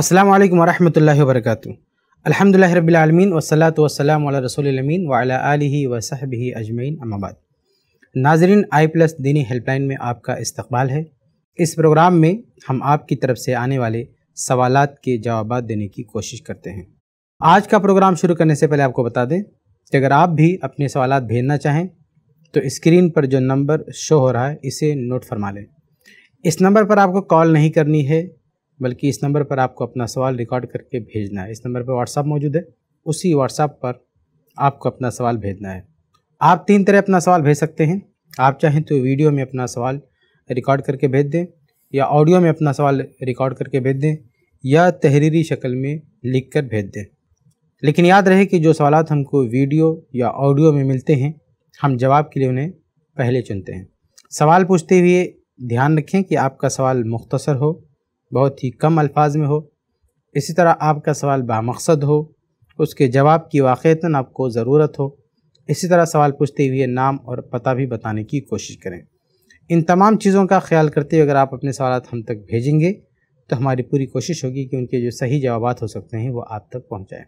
अस्सलाम वालेकुम वरहमतुल्लाहि वबरकातुहू रबीआलमीन रब्बिल आलमीन वसलात वसलाम अला रसूलिल अमीन व अला आलिहि व सहबिहि अजमैन अमाबाद नाजरीन आई प्लस दीनी हेल्पलाइन में आपका इस्तकबाल है इस प्रोग्राम में हम आपकी तरफ से आने वाले सवाल के जवाब देने की कोशिश करते हैं आज का प्रोग्राम शुरू करने से पहले आपको बता दें कि अगर आप भी अपने सवाल भेजना चाहें तो स्क्रीन पर जो नंबर शो हो रहा है इसे नोट फरमा लें इस नंबर पर आपको कॉल नहीं करनी है बल्कि इस नंबर पर आपको अपना सवाल रिकॉर्ड करके भेजना है इस नंबर पर व्हाट्सअप मौजूद है उसी व्हाट्सअप पर आपको अपना सवाल भेजना है आप तीन तरह अपना सवाल भेज सकते हैं आप चाहें तो वीडियो में अपना सवाल रिकॉर्ड करके भेज दें या ऑडियो में अपना सवाल रिकॉर्ड करके भेज दें या तहरीरी शक्ल में लिख कर भेज दें लेकिन याद रहे कि जो सवाल हमको वीडियो या ऑडियो में मिलते हैं हम जवाब के लिए उन्हें पहले चुनते हैं सवाल पूछते हुए ध्यान रखें कि आपका सवाल मुख्तसर हो बहुत ही कम अल्फाज में हो इसी तरह आपका सवाल बामकसद हो उसके जवाब की वाक़ता आपको ज़रूरत हो इसी तरह सवाल पूछते हुए नाम और पता भी बताने की कोशिश करें इन तमाम चीज़ों का ख्याल करते हुए अगर आप अपने सवाल हम तक भेजेंगे तो हमारी पूरी कोशिश होगी कि उनके जो सही जवाब हो सकते हैं वो आप तक पहुँचाएँ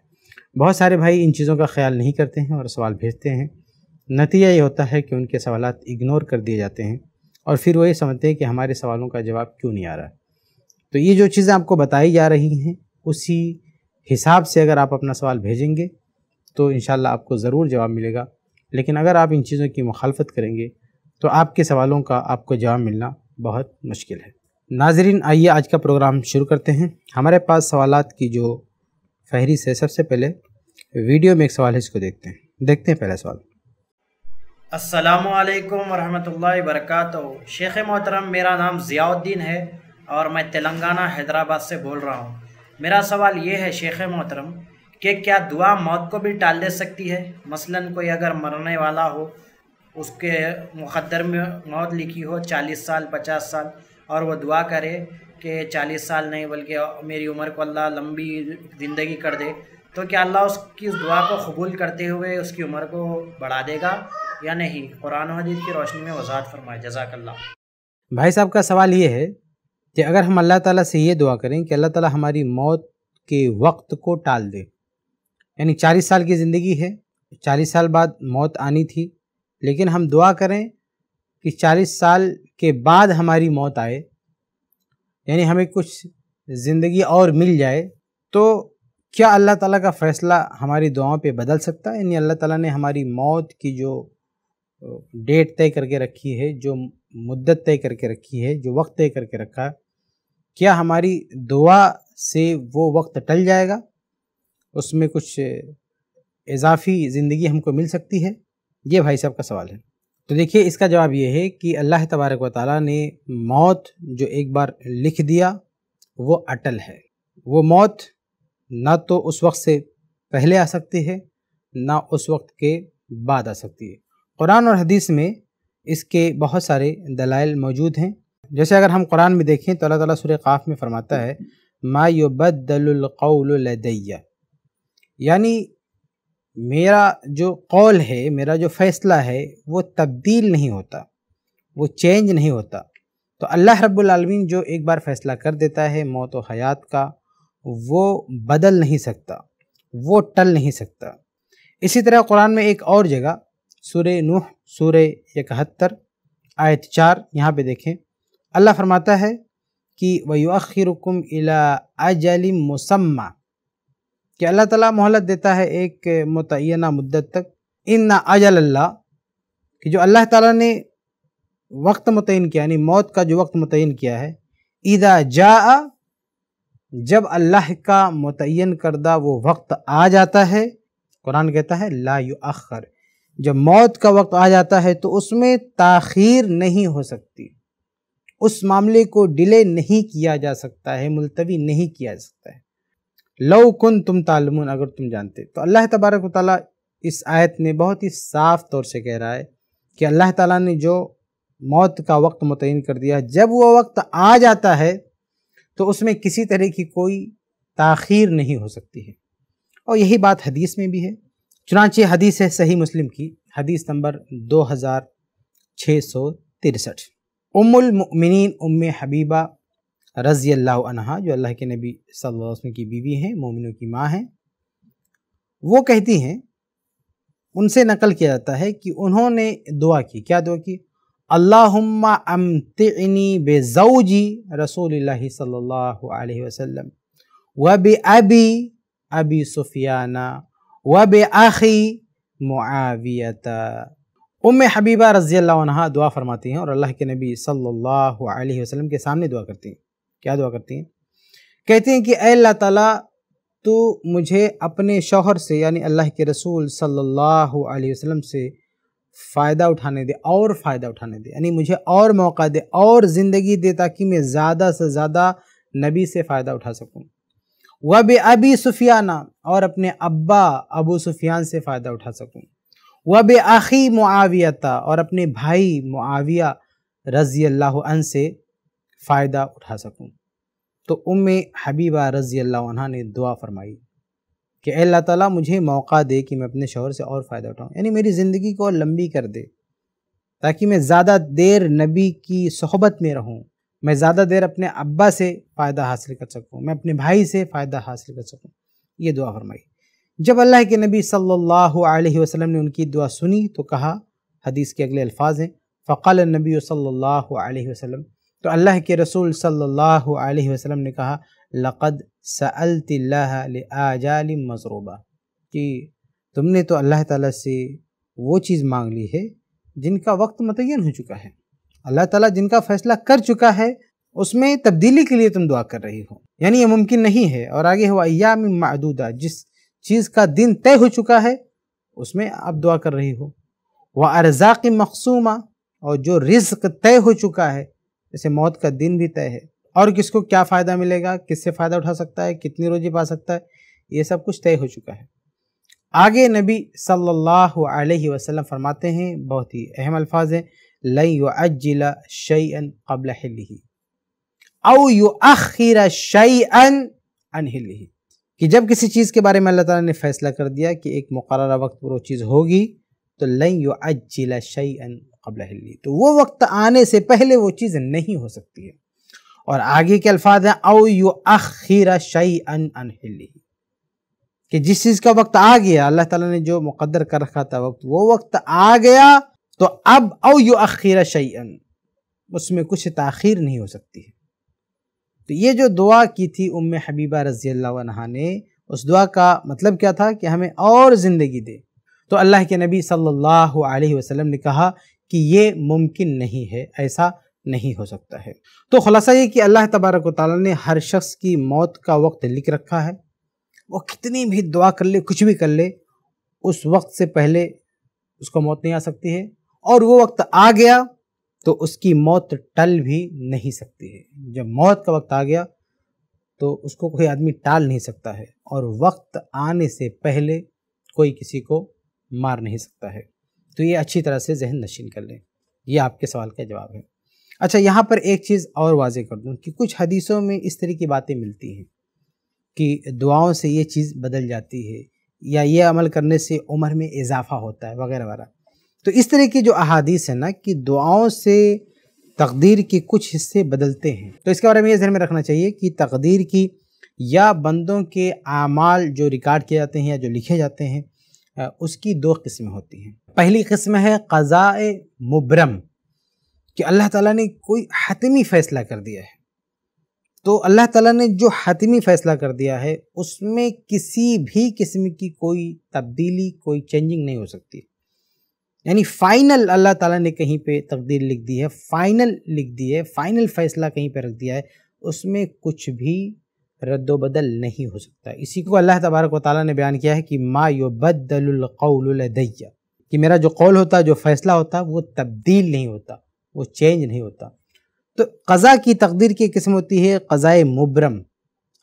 बहुत सारे भाई इन चीज़ों का ख्याल नहीं करते हैं और सवाल भेजते हैं नतीजा ये होता है कि उनके सवाल इग्नोर कर दिए जाते हैं और फिर वो ये समझते हैं कि हमारे सवालों का जवाब क्यों नहीं आ रहा है तो ये जो चीज़ें आपको बताई जा रही हैं उसी हिसाब से अगर आप अपना सवाल भेजेंगे तो इन आपको ज़रूर जवाब मिलेगा लेकिन अगर आप इन चीज़ों की मुखालफत करेंगे तो आपके सवालों का आपको जवाब मिलना बहुत मुश्किल है नाजरीन आइए आज का प्रोग्राम शुरू करते हैं हमारे पास सवाल की जो फहरिस्त है सबसे पहले वीडियो में एक सवाल है इसको देखते हैं देखते हैं पहला सवाल असलकम वरहमल वर्क शेख मोहतरम मेरा नाम ज़ियाउद्दीन है और मैं तेलंगाना हैदराबाद से बोल रहा हूँ मेरा सवाल ये है शेख मोहतरम कि क्या दुआ मौत को भी टाल दे सकती है मसलन कोई अगर मरने वाला हो उसके मुकदर में मौत लिखी हो चालीस साल पचास साल और वह दुआ करे कि चालीस साल नहीं बल्कि मेरी उम्र को अल्लाह लंबी ज़िंदगी कर दे तो क्या अल्लाह उसकी उस दुआ को कबूल करते हुए उसकी उम्र को बढ़ा देगा या नहीं कुरान हदीद की रोशनी में वजाहत फरमाए जजाकल्ला भाई साहब का सवाल ये है कि अगर हम अल्लाह ताला से ये दुआ करें कि अल्लाह ताला हमारी मौत के वक्त को टाल दे यानी चालीस साल की ज़िंदगी है चालीस साल बाद मौत आनी थी लेकिन हम दुआ करें कि चालीस साल के बाद हमारी मौत आए यानी हमें कुछ ज़िंदगी और मिल जाए तो क्या अल्लाह ताला का फ़ैसला हमारी दुआओं पे बदल सकता है यानी अल्लाह ताला ने हमारी मौत की जो डेट तय करके रखी है जो मुद्दत तय करके रखी है जो वक्त तय करके रखा है क्या हमारी दुआ से वो वक्त टल जाएगा उसमें कुछ इजाफी ज़िंदगी हमको मिल सकती है ये भाई साहब का सवाल है तो देखिए इसका जवाब ये है कि अल्लाह तबारक व ताली ने मौत जो एक बार लिख दिया वो अटल है वो मौत ना तो उस वक्त से पहले आ सकती है ना उस वक्त के बाद आ सकती है कुरान और हदीस में इसके बहुत सारे दलाइल मौजूद हैं जैसे अगर हम कुरान में देखें तो अल्लाह ताला काफ़ में फ़रमाता है मा युबदलक़ौलदैया यानी मेरा जो कौल है मेरा जो फ़ैसला है वो तब्दील नहीं होता वो चेंज नहीं होता तो अल्लाह रब्बुलमीन जो एक बार फ़ैसला कर देता है मौत व हयात का वो बदल नहीं सकता वो टल नहीं सकता इसी तरह कुरान में एक और जगह सुर नूह सुर इकहत्तर आयत चार यहाँ पे देखें अल्लाह फरमाता है कि वयुखिरकुम इला अजल मुसम्मा कि अल्लाह ताला मोहलत देता है एक मतना मुद्दत तक इन ना अजल अल्लाह कि जो अल्लाह ताला ने वक्त मुतन किया यानी मौत का जो वक्त मुतिन किया है ईदा जा जब अल्लाह का मुतन करदा वो वक्त आ जाता है कुरान कहता है ला अखर जब मौत का वक्त आ जाता है तो उसमें ताखीर नहीं हो सकती उस मामले को डिले नहीं किया जा सकता है मुलतवी नहीं किया जा सकता है लव कन तुम तालमून अगर तुम जानते तो अल्लाह तबारक ताली इस आयत में बहुत ही साफ तौर से कह रहा है कि अल्लाह ताला ने जो मौत का वक्त मुतन कर दिया जब वो वक्त आ जाता है तो उसमें किसी तरह की कोई ताखीर नहीं हो सकती है और यही बात हदीस में भी है चुनाचे हदीस है सही मुस्लिम की हदीस नंबर दो हज़ार छः सौ तिरसठ उम्म उमिन उम हबीबा रज़ी अल्लाह अनहा जो अल्लाह के नबी सल्लल्लाहु अलैहि वसल्लम की बीवी हैं मोमिनों की माँ हैं वो कहती हैं उनसे नकल किया जाता है कि उन्होंने दुआ की क्या दुआ की अल्लाहुम्मा अम्तिनी बेजौजी रसूल सल्लल्लाहु अलैहि वसल्लम व बे अबी अबी सुफियाना व बे आखी मुआवियता उम हबीबा रज़ी अल्लाह दुआ फरमाती हैं और अल्लाह के नबी सल्लल्लाहु अलैहि वसल्लम के सामने दुआ करती हैं क्या दुआ करती हैं कहती हैं कि अल्लाह ताला तो मुझे अपने शौहर से यानी अल्लाह के रसूल सल्लल्लाहु अलैहि वसल्लम से फ़ायदा उठाने दे और फ़ायदा उठाने दे यानी मुझे और मौका दे और ज़िंदगी दे ताकि मैं ज़्यादा से ज़्यादा नबी से फ़ायदा उठा सकूँ व बे अबी सुफियाना और अपने अब्बा अबू सुफियान से फ़ायदा उठा सकूँ वब आखी मुआविया और अपने भाई मुआविया रज़ी अल्लाह से फ़ायदा उठा सकूँ तो उम हबीबा रज़ी अल्लाह ने दुआ फरमाई कि अल्लाह ताला मुझे मौका दे कि मैं अपने शोहर से और फ़ायदा उठाऊँ यानी मेरी ज़िंदगी को और लंबी कर दे ताकि मैं ज़्यादा देर नबी की सहबत में रहूँ मैं ज़्यादा देर अपने अब्बा से फ़ायदा हासिल कर सकूँ मैं अपने भाई से फ़ायदा हासिल कर सकूँ ये दुआ फरमाई जब अल्लाह के नबी सल्लल्लाहु अलैहि वसल्लम ने उनकी दुआ सुनी तो कहा हदीस के अगले अल्फाज हैं फ़क़ल नबी सल्लल्लाहु अलैहि वसल्लम तो अल्लाह के रसूल सल्लल्लाहु अलैहि वसल्लम ने कहा लक़द सल्तल मजरूबा कि तुमने तो अल्लाह ताला से वो चीज़ मांग ली है जिनका वक्त मतयन हो चुका है अल्लाह ताला जिनका फ़ैसला कर चुका है उसमें तब्दीली के लिए तुम दुआ कर रही हो यानी ये मुमकिन नहीं है और आगे हुआ अयाम मदूदा जिस चीज़ का दिन तय हो चुका है उसमें आप दुआ कर रही हो वह अरजा की मखसूमा और जो रिस्क तय हो चुका है जैसे मौत का दिन भी तय है और किसको क्या फ़ायदा मिलेगा किससे फ़ायदा उठा सकता है कितनी रोजी पा सकता है ये सब कुछ तय हो चुका है आगे नबी सल्लल्लाहु अलैहि वसल्लम फरमाते हैं बहुत ही अहम अल्फाज हैं लई अजिला अन कबल ही औ यु अखिर शैन अनहिली कि जब किसी चीज़ के बारे में अल्लाह ताला ने फैसला कर दिया कि एक मुकर वक्त पर वो चीज़ होगी तो लई यो अजिला शई अन कबला तो वो वक्त आने से पहले वो चीज़ नहीं हो सकती है और आगे के अल्फाज हैं औ यो अखीरा शई अन अन कि जिस चीज़ का वक्त आ गया अल्लाह ताला ने जो मुकद्दर कर रखा था वक्त वो वक्त आ गया तो अब औ यो अखीरा शई अन उसमें कुछ तखीर नहीं हो सकती है तो ये जो दुआ की थी उम हबीबा रज़ी अल्लाह ने उस दुआ का मतलब क्या था कि हमें और ज़िंदगी दे तो अल्लाह के नबी सल्लल्लाहु अलैहि वसल्लम ने कहा कि ये मुमकिन नहीं है ऐसा नहीं हो सकता है तो खुलासा ये कि अल्लाह तबारक ताली ने हर शख्स की मौत का वक्त लिख रखा है वो कितनी भी दुआ कर ले कुछ भी कर ले उस वक्त से पहले उसको मौत नहीं आ सकती है और वो वक्त आ गया तो उसकी मौत टल भी नहीं सकती है जब मौत का वक्त आ गया तो उसको कोई आदमी टाल नहीं सकता है और वक्त आने से पहले कोई किसी को मार नहीं सकता है तो ये अच्छी तरह से जहन नशीन कर लें ये आपके सवाल का जवाब है अच्छा यहाँ पर एक चीज़ और वाजे कर दूँ कि कुछ हदीसों में इस तरह की बातें मिलती हैं कि दुआओं से ये चीज़ बदल जाती है या ये अमल करने से उम्र में इजाफा होता है वगैरह वगैरह तो इस तरह की जो अहादीस है ना कि दुआओं से तकदीर के कुछ हिस्से बदलते हैं तो इसके बारे में ये जहन में रखना चाहिए कि तकदीर की या बंदों के आमाल जो रिकॉर्ड किए जाते हैं या जो लिखे जाते हैं उसकी दो किस्में होती हैं पहली किस्म है क़ज़ा मुबरम कि अल्लाह ताला ने कोई हतमी फ़ैसला कर दिया है तो अल्लाह ताला ने जो हतमी फ़ैसला कर दिया है उसमें किसी भी किस्म की कोई तब्दीली कोई चेंजिंग नहीं हो सकती यानी फाइनल अल्लाह ताला ने कहीं पे तकदीर लिख दी है फाइनल लिख दी है फाइनल फैसला कहीं पे रख दिया है उसमें कुछ भी रद्दबदल नहीं हो सकता इसी को अल्लाह तबारक वाली ने बयान किया है कि मा यो बदलकौलदैया कि मेरा जो कौल होता जो फ़ैसला होता वो तब्दील नहीं होता वो चेंज नहीं होता तो कज़ा की तकदीर की किस्म होती है कज़ाए मुबरम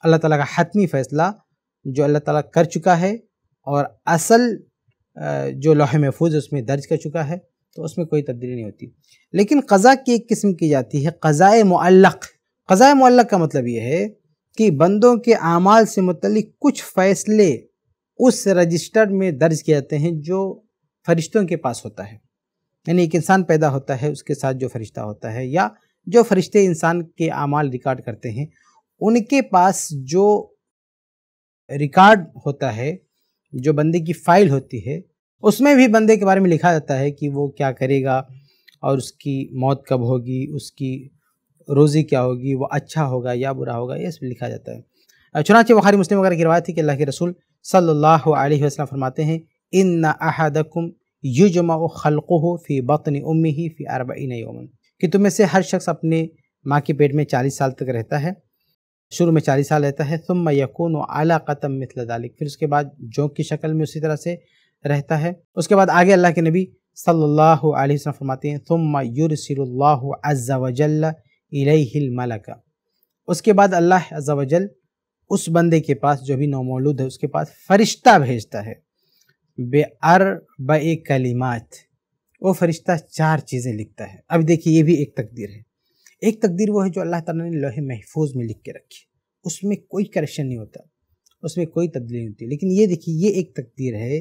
अल्लाह ताला का हतमी फ़ैसला जो अल्लाह ताला कर चुका है और असल जो लोहे महफूज उसमें दर्ज कर चुका है तो उसमें कोई तब्दीली नहीं होती लेकिन कज़ा की एक किस्म की जाती है कज़ाए मल्लक कज़ाए मल्लक का मतलब ये है कि बंदों के अमाल से मतलब कुछ फ़ैसले उस रजिस्टर में दर्ज किए जाते हैं जो फरिश्तों के पास होता है यानी एक इंसान पैदा होता है उसके साथ जो फरिश्ता होता है या जो फरिश्ते इंसान के अमाल रिकॉर्ड करते हैं उनके पास जो रिकॉर्ड होता है जो बंदे की फ़ाइल होती है उसमें भी बंदे के बारे में लिखा जाता है कि वो क्या करेगा और उसकी मौत कब होगी उसकी रोज़ी क्या होगी वो अच्छा होगा या बुरा होगा ये सब लिखा जाता है चुनाचे बखारी मुस्लिम वगैरह की रवायत थी कि अल्लाह के रसूल सल्लल्लाहु अलैहि वसल्लम फरमाते हैं इन अहदकुम जमा खलक़ हो फ़ी बतन उम्मी ही फ़ी अरबा इन कि तुम्हें से हर शख्स अपने माँ के पेट में चालीस साल तक रहता है शुरू में साल रहता है सुम यकून आला कतम मितल दालिक फिर उसके बाद जोंक की शक्ल में उसी तरह से रहता है उसके बाद आगे अल्लाह के नबी सल्लल्लाहु अलैहि वसल्लम फरमाते हैं तुम युरसिल्लाहु अज़्ज़ा वजल इलैहिल मलक उसके बाद अल्लाह अज़्ज़ा वजल उस बंदे के पास जो भी नौमौलूद है उसके पास फरिश्ता भेजता है बे अर बे कलिमात वो फरिश्ता चार चीज़ें लिखता है अब देखिए ये भी एक तकदीर है एक तकदीर वो है जो अल्लाह ताला ने लोहे महफूज में लिख के रखी उसमें कोई करेक्शन नहीं होता उसमें कोई तब्दीली नहीं होती लेकिन ये देखिए ये एक तकदीर है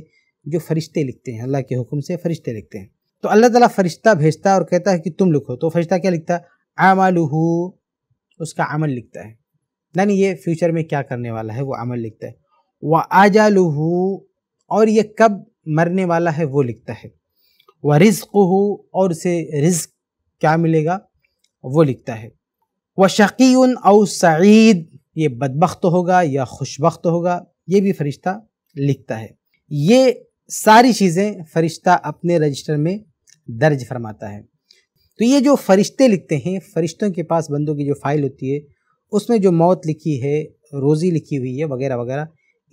जो फरिश्ते लिखते हैं अल्लाह के हुक्म से फरिश्ते लिखते हैं तो अल्लाह ताला फरिश्ता भेजता और कहता है कि तुम लिखो तो फरिश्ता क्या लिखता है आमल उसका अमल लिखता है यानी ये फ्यूचर में क्या करने वाला है वो अमल लिखता है व आजालूहू और ये कब मरने वाला है वो लिखता है व रिज्क और उसे रिज्क क्या मिलेगा वो लिखता है व शकी अव सईद ये बदबخت होगा या खुशबخت होगा ये भी फरिश्ता लिखता है ये सारी चीज़ें फरिश्ता अपने रजिस्टर में दर्ज फरमाता है तो ये जो फरिश्ते लिखते हैं फरिश्तों के पास बंदों की जो फाइल होती है उसमें जो मौत लिखी है रोज़ी लिखी हुई है वगैरह वगैरह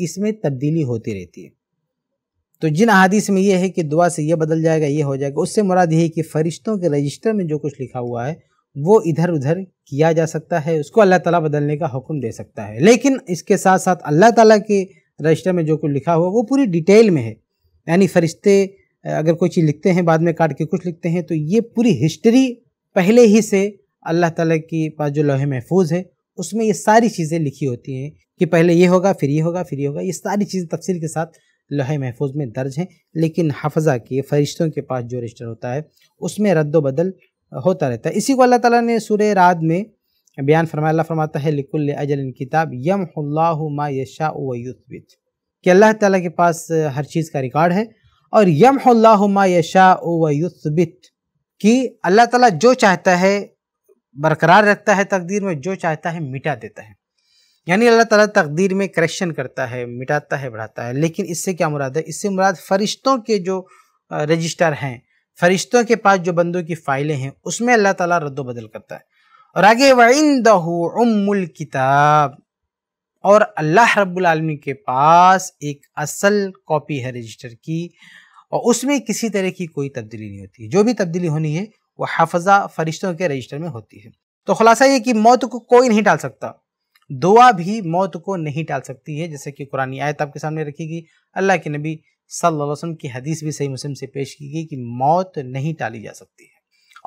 इसमें तब्दीली होती रहती है तो जिन अदीस में ये है कि दुआ से ये बदल जाएगा ये हो जाएगा उससे मुराद ये है कि फ़रिश्तों के रजिस्टर में जो कुछ लिखा हुआ है वो इधर उधर किया जा सकता है उसको अल्लाह ताला बदलने का हुक्म दे सकता है लेकिन इसके साथ साथ अल्लाह ताला के रजिस्टर में जो कुछ लिखा हुआ वो पूरी डिटेल में है यानी फरिश्ते अगर कोई चीज़ लिखते हैं बाद में काट के कुछ लिखते हैं तो ये पूरी हिस्ट्री पहले ही से अल्लाह ताला के पास जो लोहे महफूज है उसमें ये सारी चीज़ें लिखी होती हैं कि पहले ये होगा फिर ये होगा फिर ये होगा ये सारी चीज़ें तफसील के साथ लोहे महफूज में दर्ज हैं लेकिन हफजा के फरिश्तों के पास जो रजिस्टर होता है उसमें रद्द बदल होता रहता है इसी को अल्लाह ताला ने सूर्य रात में बयान फरमाया फरमाता है लिकुल अजल किताब यम मा यशा कि अल्लाह ताला के पास हर चीज़ का रिकॉर्ड है और यम मा यशा कि अल्लाह ताला जो चाहता है बरकरार रखता है तकदीर में जो चाहता है मिटा देता है यानी अल्लाह ताला तकदीर में करेक्शन करता है मिटाता है बढ़ाता है लेकिन इससे क्या मुराद है इससे मुराद फरिश्तों के जो रजिस्टर हैं फरिश्तों के पास जो बंदों की फाइलें हैं उसमें अल्लाह ताला रद्द बदल करता है और आगे वमुल किताब और अल्लाह रब्बुल के पास एक असल कॉपी है रजिस्टर की और उसमें किसी तरह की कोई तब्दीली नहीं होती जो भी तब्दीली होनी है वह हाफजा फरिश्तों के रजिस्टर में होती है तो खुलासा ये कि मौत को कोई नहीं टाल सकता दुआ भी मौत को नहीं टाल सकती है जैसे कि कुरानी आयत आपके सामने रखी गई अल्लाह के नबी सल्लल्लाहु अलैहि वसल्लम की हदीस भी सही मुस्लिम से पेश की गई कि मौत नहीं टाली जा सकती है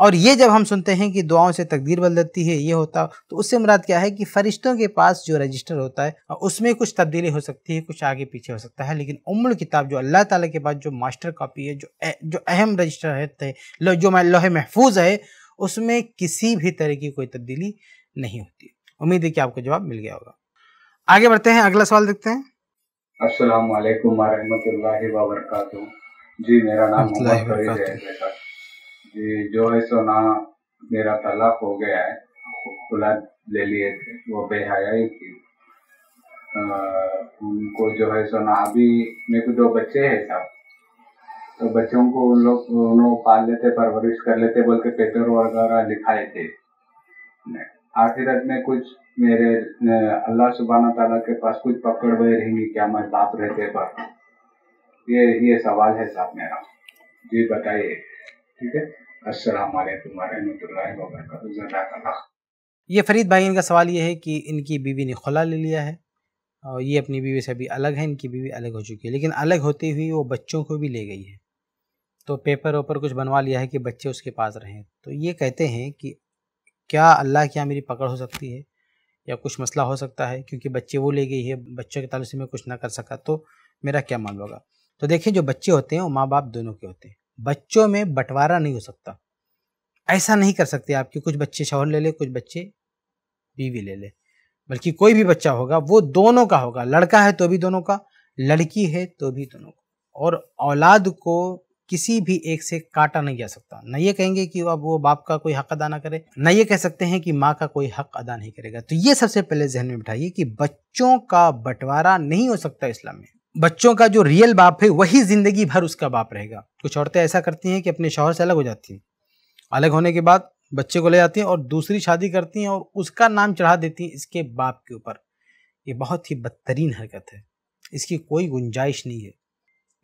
और ये जब हम सुनते हैं कि दुआओं से तकदीर बदलती है ये होता तो उससे मुराद क्या है कि फरिश्तों के पास जो रजिस्टर होता है उसमें कुछ तब्दीली हो सकती है कुछ आगे पीछे हो सकता है लेकिन उम्र किताब जो अल्लाह ताला के पास जो मास्टर कापी है जो जो अहम रजिस्टर है जो लोहे महफूज है उसमें किसी भी तरह की कोई तब्दीली नहीं होती उम्मीद है कि आपको जवाब मिल गया होगा आगे बढ़ते हैं अगला सवाल देखते हैं अस्सलाम वालेकुम वरहमतुल्लाहि जी मेरा नाम जी जो है सो ना मेरा तलाक हो गया है औलाद ले लिए थे वो बेहयाई थी आ, उनको जो है सो ना अभी मेरे को दो बच्चे है साहब तो बच्चों को उन लोग उन लोग पाल लेते परवरिश कर लेते बोल के पेपर वगैरह लिखाए थे आखिरत में कुछ मेरे अल्लाह सुबहाना तला के पास कुछ पकड़ हुए रहेंगे क्या मैं बाप रहते पर ये ये सवाल है साहब मेरा जी बताइए ठीक है अस्सलाम वालेकुम रहमतुल्लाहि व बरकातुहू ये फरीद भाई इनका सवाल ये है कि इनकी बीवी ने खुला ले लिया है और ये अपनी बीवी से अभी अलग है इनकी बीवी अलग हो चुकी है लेकिन अलग होते हुए वो बच्चों को भी ले गई है तो पेपर ऊपर कुछ बनवा लिया है कि बच्चे उसके पास रहें तो ये कहते हैं कि क्या अल्लाह यहाँ मेरी पकड़ हो सकती है या कुछ मसला हो सकता है क्योंकि बच्चे वो ले गई है बच्चों के तल से मैं कुछ ना कर सका तो मेरा क्या माल होगा तो देखिए जो बच्चे होते हैं वो माँ बाप दोनों के होते हैं बच्चों में बंटवारा नहीं हो सकता ऐसा नहीं कर सकते आप कि कुछ बच्चे शौहर ले ले कुछ बच्चे बीवी ले ले बल्कि कोई भी बच्चा होगा वो दोनों का होगा लड़का है तो भी दोनों का लड़की है तो भी दोनों का और औलाद को किसी भी एक से काटा नहीं जा सकता न ये कहेंगे कि अब वो बाप का कोई हक अदा ना करे न ये कह सकते हैं कि माँ का कोई हक अदा नहीं करेगा तो ये सबसे पहले जहन में बिठाइए कि बच्चों का बंटवारा नहीं हो सकता इस्लाम में बच्चों का जो रियल बाप है वही ज़िंदगी भर उसका बाप रहेगा कुछ औरतें ऐसा करती हैं कि अपने शोहर से अलग हो जाती हैं अलग होने के बाद बच्चे को ले जाती हैं और दूसरी शादी करती हैं और उसका नाम चढ़ा देती हैं इसके बाप के ऊपर ये बहुत ही बदतरीन हरकत है इसकी कोई गुंजाइश नहीं है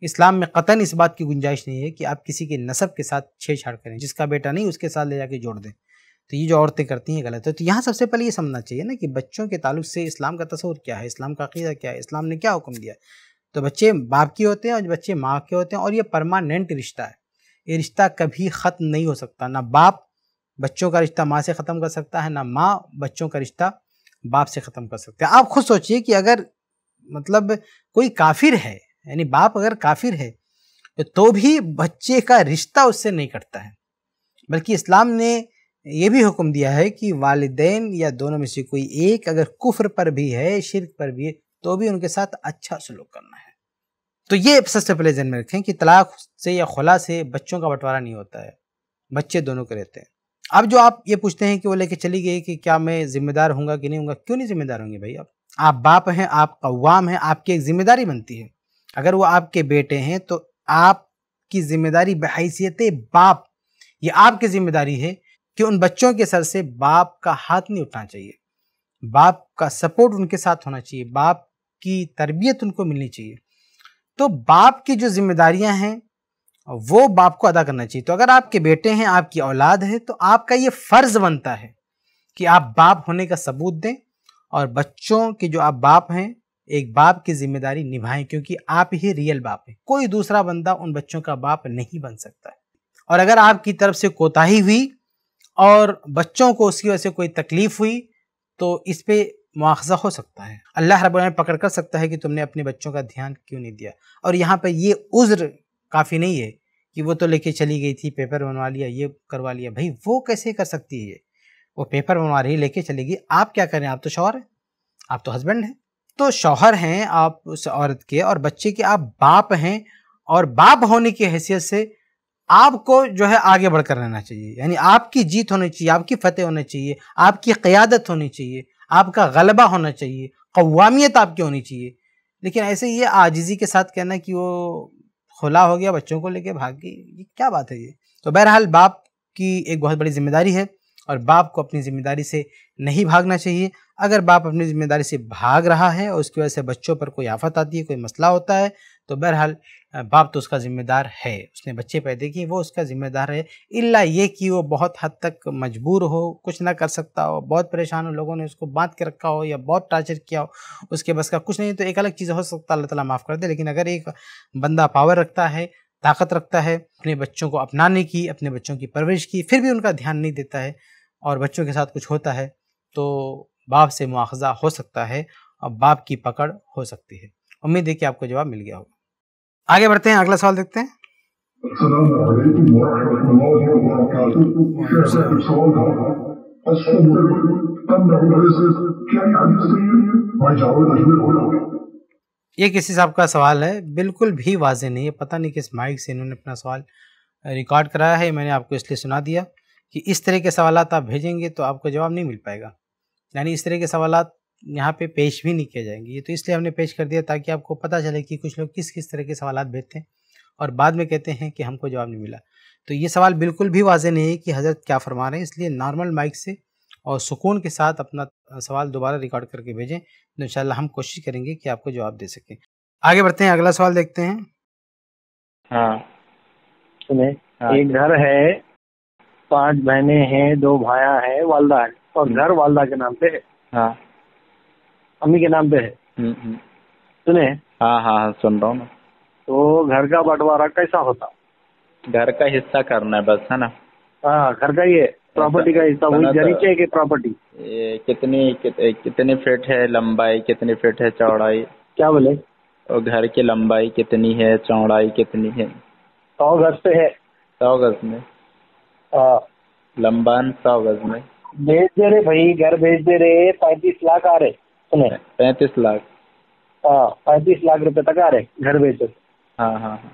इस्लाम में कतन इस बात की गुंजाइश नहीं है कि आप किसी के नसब के साथ छेड़छाड़ करें जिसका बेटा नहीं उसके साथ ले जाके जोड़ दें तो ये जो औरतें करती हैं गलत है तो यहाँ सबसे पहले ये समझना चाहिए ना कि बच्चों के तालुक से इस्लाम का तस्वर क्या है इस्लाम का अकीदा क्या है इस्लाम ने क्या हुक्म दिया तो बच्चे बाप के होते हैं और बच्चे माँ के होते हैं और ये परमानेंट रिश्ता है ये रिश्ता कभी ख़त्म नहीं हो सकता ना बाप बच्चों का रिश्ता माँ से ख़त्म कर सकता है ना माँ बच्चों का रिश्ता बाप से ख़त्म कर सकते हैं आप खुद सोचिए कि अगर मतलब कोई काफिर है यानी बाप अगर काफिर है तो, तो भी बच्चे का रिश्ता उससे नहीं कटता है बल्कि इस्लाम ने यह भी हुक्म दिया है कि वालदेन या दोनों में से कोई एक अगर कुफ्र पर भी है शिरक पर भी है तो भी उनके साथ अच्छा सलूक करना है तो ये सबसे पहले जन्म में रखें कि तलाक से या खुला से बच्चों का बंटवारा नहीं होता है बच्चे दोनों के रहते हैं अब जो आप ये पूछते हैं कि वो लेके चली गई कि क्या मैं जिम्मेदार हूँगा कि नहीं हूँ क्यों नहीं जिम्मेदार होंगे भाई आप आप बाप हैं आप कवाम हैं आपकी एक जिम्मेदारी बनती है अगर वो आपके बेटे हैं तो आपकी जिम्मेदारी बहसीत बाप ये आपकी जिम्मेदारी है कि उन बच्चों के सर से बाप का हाथ नहीं उठना चाहिए बाप का सपोर्ट उनके साथ होना चाहिए बाप की तरबियत उनको मिलनी चाहिए तो बाप की जो जिम्मेदारियां हैं वो बाप को अदा करना चाहिए तो अगर आपके बेटे हैं आपकी औलाद है तो आपका ये फ़र्ज़ बनता है कि आप बाप होने का सबूत दें और बच्चों के जो आप बाप हैं एक बाप की जिम्मेदारी निभाएं क्योंकि आप ही रियल बाप हैं कोई दूसरा बंदा उन बच्चों का बाप नहीं बन सकता है और अगर आपकी तरफ से कोताही हुई और बच्चों को उसकी वजह से कोई तकलीफ हुई तो इस पर मुआवजा हो सकता है अल्लाह रब पकड़ कर सकता है कि तुमने अपने बच्चों का ध्यान क्यों नहीं दिया और यहाँ पर ये उज्र काफ़ी नहीं है कि वो तो लेके चली गई थी पेपर बनवा लिया ये करवा लिया भाई वो कैसे कर सकती है वो पेपर बनवा रही लेके चलेगी आप क्या करें आप तो शौहर हैं आप तो हस्बैंड हैं तो शौहर हैं आप उस औरत के और बच्चे के आप बाप हैं और बाप होने की हैसियत से आपको जो है आगे बढ़कर रहना चाहिए यानी आपकी जीत होनी चाहिए आपकी फतेह होनी चाहिए आपकी क़्यादत होनी चाहिए आपका गलबा होना चाहिए कवामियत आपकी होनी चाहिए लेकिन ऐसे ये आजिज़ी के साथ कहना कि वो खुला हो गया बच्चों को लेके भाग गई क्या बात है ये तो बहरहाल बाप की एक बहुत बड़ी जिम्मेदारी है और बाप को अपनी जिम्मेदारी से नहीं भागना चाहिए अगर बाप अपनी जिम्मेदारी से भाग रहा है और उसकी वजह से बच्चों पर कोई आफत आती है कोई मसला होता है तो बहरहाल बाप तो उसका ज़िम्मेदार है उसने बच्चे पैदा किए वो उसका ज़िम्मेदार है इल्ला ये कि वो बहुत हद तक मजबूर हो कुछ ना कर सकता हो बहुत परेशान हो लोगों ने उसको बांध के रखा हो या बहुत टार्चर किया हो उसके बस का कुछ नहीं तो एक अलग चीज़ हो सकता है अल्लाह ताला माफ़ कर दे लेकिन अगर एक बंदा पावर रखता है ताकत रखता है अपने बच्चों को अपनाने की अपने बच्चों की परवरिश की फिर भी उनका ध्यान नहीं देता है और बच्चों के साथ कुछ होता है तो बाप से मुआवजा हो सकता है और बाप की पकड़ हो सकती है उम्मीद है कि आपको जवाब मिल गया होगा आगे बढ़ते हैं अगला सवाल देखते हैं ये किसी साहब का सवाल है बिल्कुल भी वाजे नहीं है पता नहीं किस माइक से इन्होंने अपना सवाल रिकॉर्ड कराया है मैंने आपको इसलिए सुना दिया कि इस तरह के सवाल आप भेजेंगे तो आपको जवाब नहीं मिल पाएगा यानी इस तरह के सवाल यहाँ पे पेश भी नहीं किए जाएंगे ये तो इसलिए हमने पेश कर दिया ताकि आपको पता चले कि कुछ लोग किस किस तरह के सवाल भेजते हैं और बाद में कहते हैं कि हमको जवाब नहीं मिला तो ये सवाल बिल्कुल भी वाजे नहीं है कि हज़रत क्या फरमा रहे हैं इसलिए नॉर्मल माइक से और सुकून के साथ अपना सवाल दोबारा रिकॉर्ड करके भेजें तो इन हम कोशिश करेंगे कि आपको जवाब दे सकें आगे बढ़ते हैं अगला सवाल देखते हैं हाँ, हाँ। एक घर है पांच बहने हैं दो भाया है वालदा है और घर वालदा के नाम पे है हाँ। अम्मी के नाम पे है हम्म, हम्म। सुने हाँ, हाँ हाँ सुन रहा हूँ तो घर का बंटवारा कैसा होता घर का हिस्सा करना है बस है ना हाँ घर का ये प्रॉपर्टी का हिस्सा वही तो। जरीचे की प्रॉपर्टी कितनी कितने फीट है लंबाई कितने फीट है चौड़ाई क्या बोले और घर की लंबाई कितनी है चौड़ाई कितनी है सौ गज पे है सौ गज में लंबान सा वजन में भेज दे रहे भाई घर भेज दे रहे पैंतीस लाख आ रहे सुने पैंतीस लाख हाँ पैंतीस लाख रुपए तक आ रहे घर भेज दे हाँ हाँ हाँ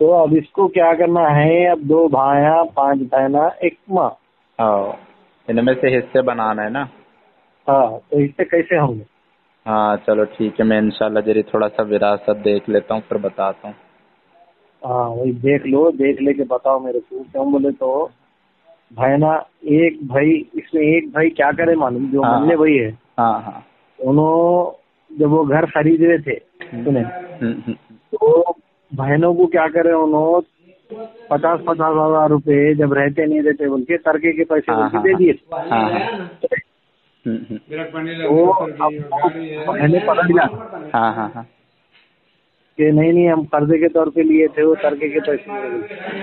तो अब इसको क्या करना है अब दो भाया पांच बहना एक माँ हाँ इनमें से हिस्से बनाना है ना हाँ तो हिस्से कैसे होंगे हाँ चलो ठीक है मैं इनशाला जरी थोड़ा सा विरासत देख लेता हूँ फिर बताता हूँ हाँ वही देख लो देख लेके बताओ मेरे को क्यों बोले तो भाई ना एक भाई इसमें एक भाई क्या करे मालूम जो हाँ, मल्ले भाई हाँ। है हाँ, हाँ. उन्होंने जब वो घर खरीद रहे थे हम्म, सुने हम्म, हम्म। तो बहनों को क्या करे उन्होंने पचास पचास हजार रूपए जब रहते नहीं रहते बोल के तरके के पैसे हाँ, हाँ, दे दिए हाँ। हाँ, तो, तो पता चला कि नहीं नहीं हम कर्जे के तौर पे लिए थे वो तड़के के पैसे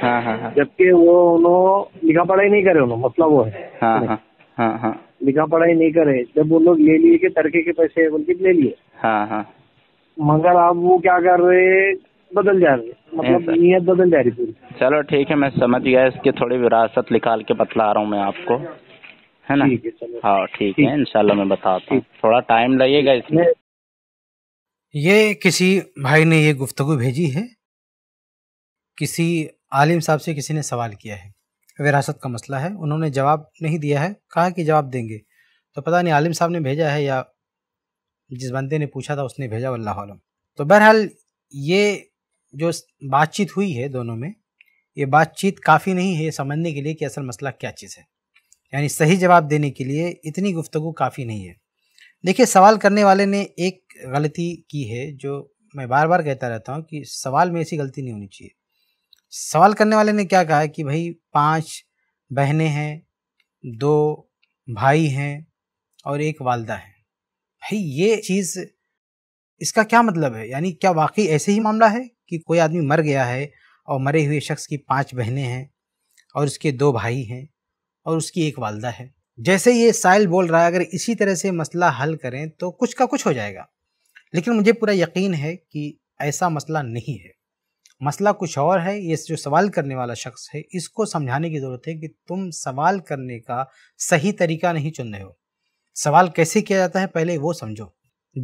हाँ, हाँ, हाँ. जबकि वो उन्होंने लिखा पढ़ाई नहीं करे उन्होंने मतलब वो है हाँ, हाँ, हाँ, हाँ, लिखा पढ़ाई नहीं करे जब वो लोग ले लिए कि तड़के के पैसे बोल के ले लिए हाँ, हाँ. मगर अब वो क्या कर रहे बदल जा रहे मतलब नीयत बदल जा रही पूरी चलो ठीक है मैं समझ गया इसके थोड़ी विरासत निकाल के बतला रहा हूँ मैं आपको है ना हाँ ठीक है, है। इनशाला मैं बताता हूँ थोड़ा टाइम लगेगा इसमें ये किसी भाई ने ये गुफ्तु भेजी है किसी आलिम साहब से किसी ने सवाल किया है विरासत का मसला है उन्होंने जवाब नहीं दिया है कहा कि जवाब देंगे तो पता नहीं आलिम साहब ने भेजा है या जिस बंदे ने पूछा था उसने भेजा वल्ला आलम तो बहरहाल ये जो बातचीत हुई है दोनों में ये बातचीत काफ़ी नहीं है समझने के लिए कि असल मसला क्या चीज़ है यानी सही जवाब देने के लिए इतनी गुफ्तु काफ़ी नहीं है देखिए सवाल करने वाले ने एक गलती की है जो मैं बार बार कहता रहता हूँ कि सवाल में ऐसी गलती नहीं होनी चाहिए सवाल करने वाले ने क्या कहा है कि भाई पांच बहनें हैं दो भाई हैं और एक वालदा है भाई ये चीज़ इसका क्या मतलब है यानी क्या वाकई ऐसे ही मामला है कि कोई आदमी मर गया है और मरे हुए शख्स की पांच बहनें हैं और उसके दो भाई हैं और उसकी एक वालदा है जैसे ये साइल बोल रहा है अगर इसी तरह से मसला हल करें तो कुछ का कुछ हो जाएगा लेकिन मुझे पूरा यकीन है कि ऐसा मसला नहीं है मसला कुछ और है ये जो सवाल करने वाला शख्स है इसको समझाने की ज़रूरत है कि तुम सवाल करने का सही तरीका नहीं चुन रहे हो सवाल कैसे किया जाता है पहले वो समझो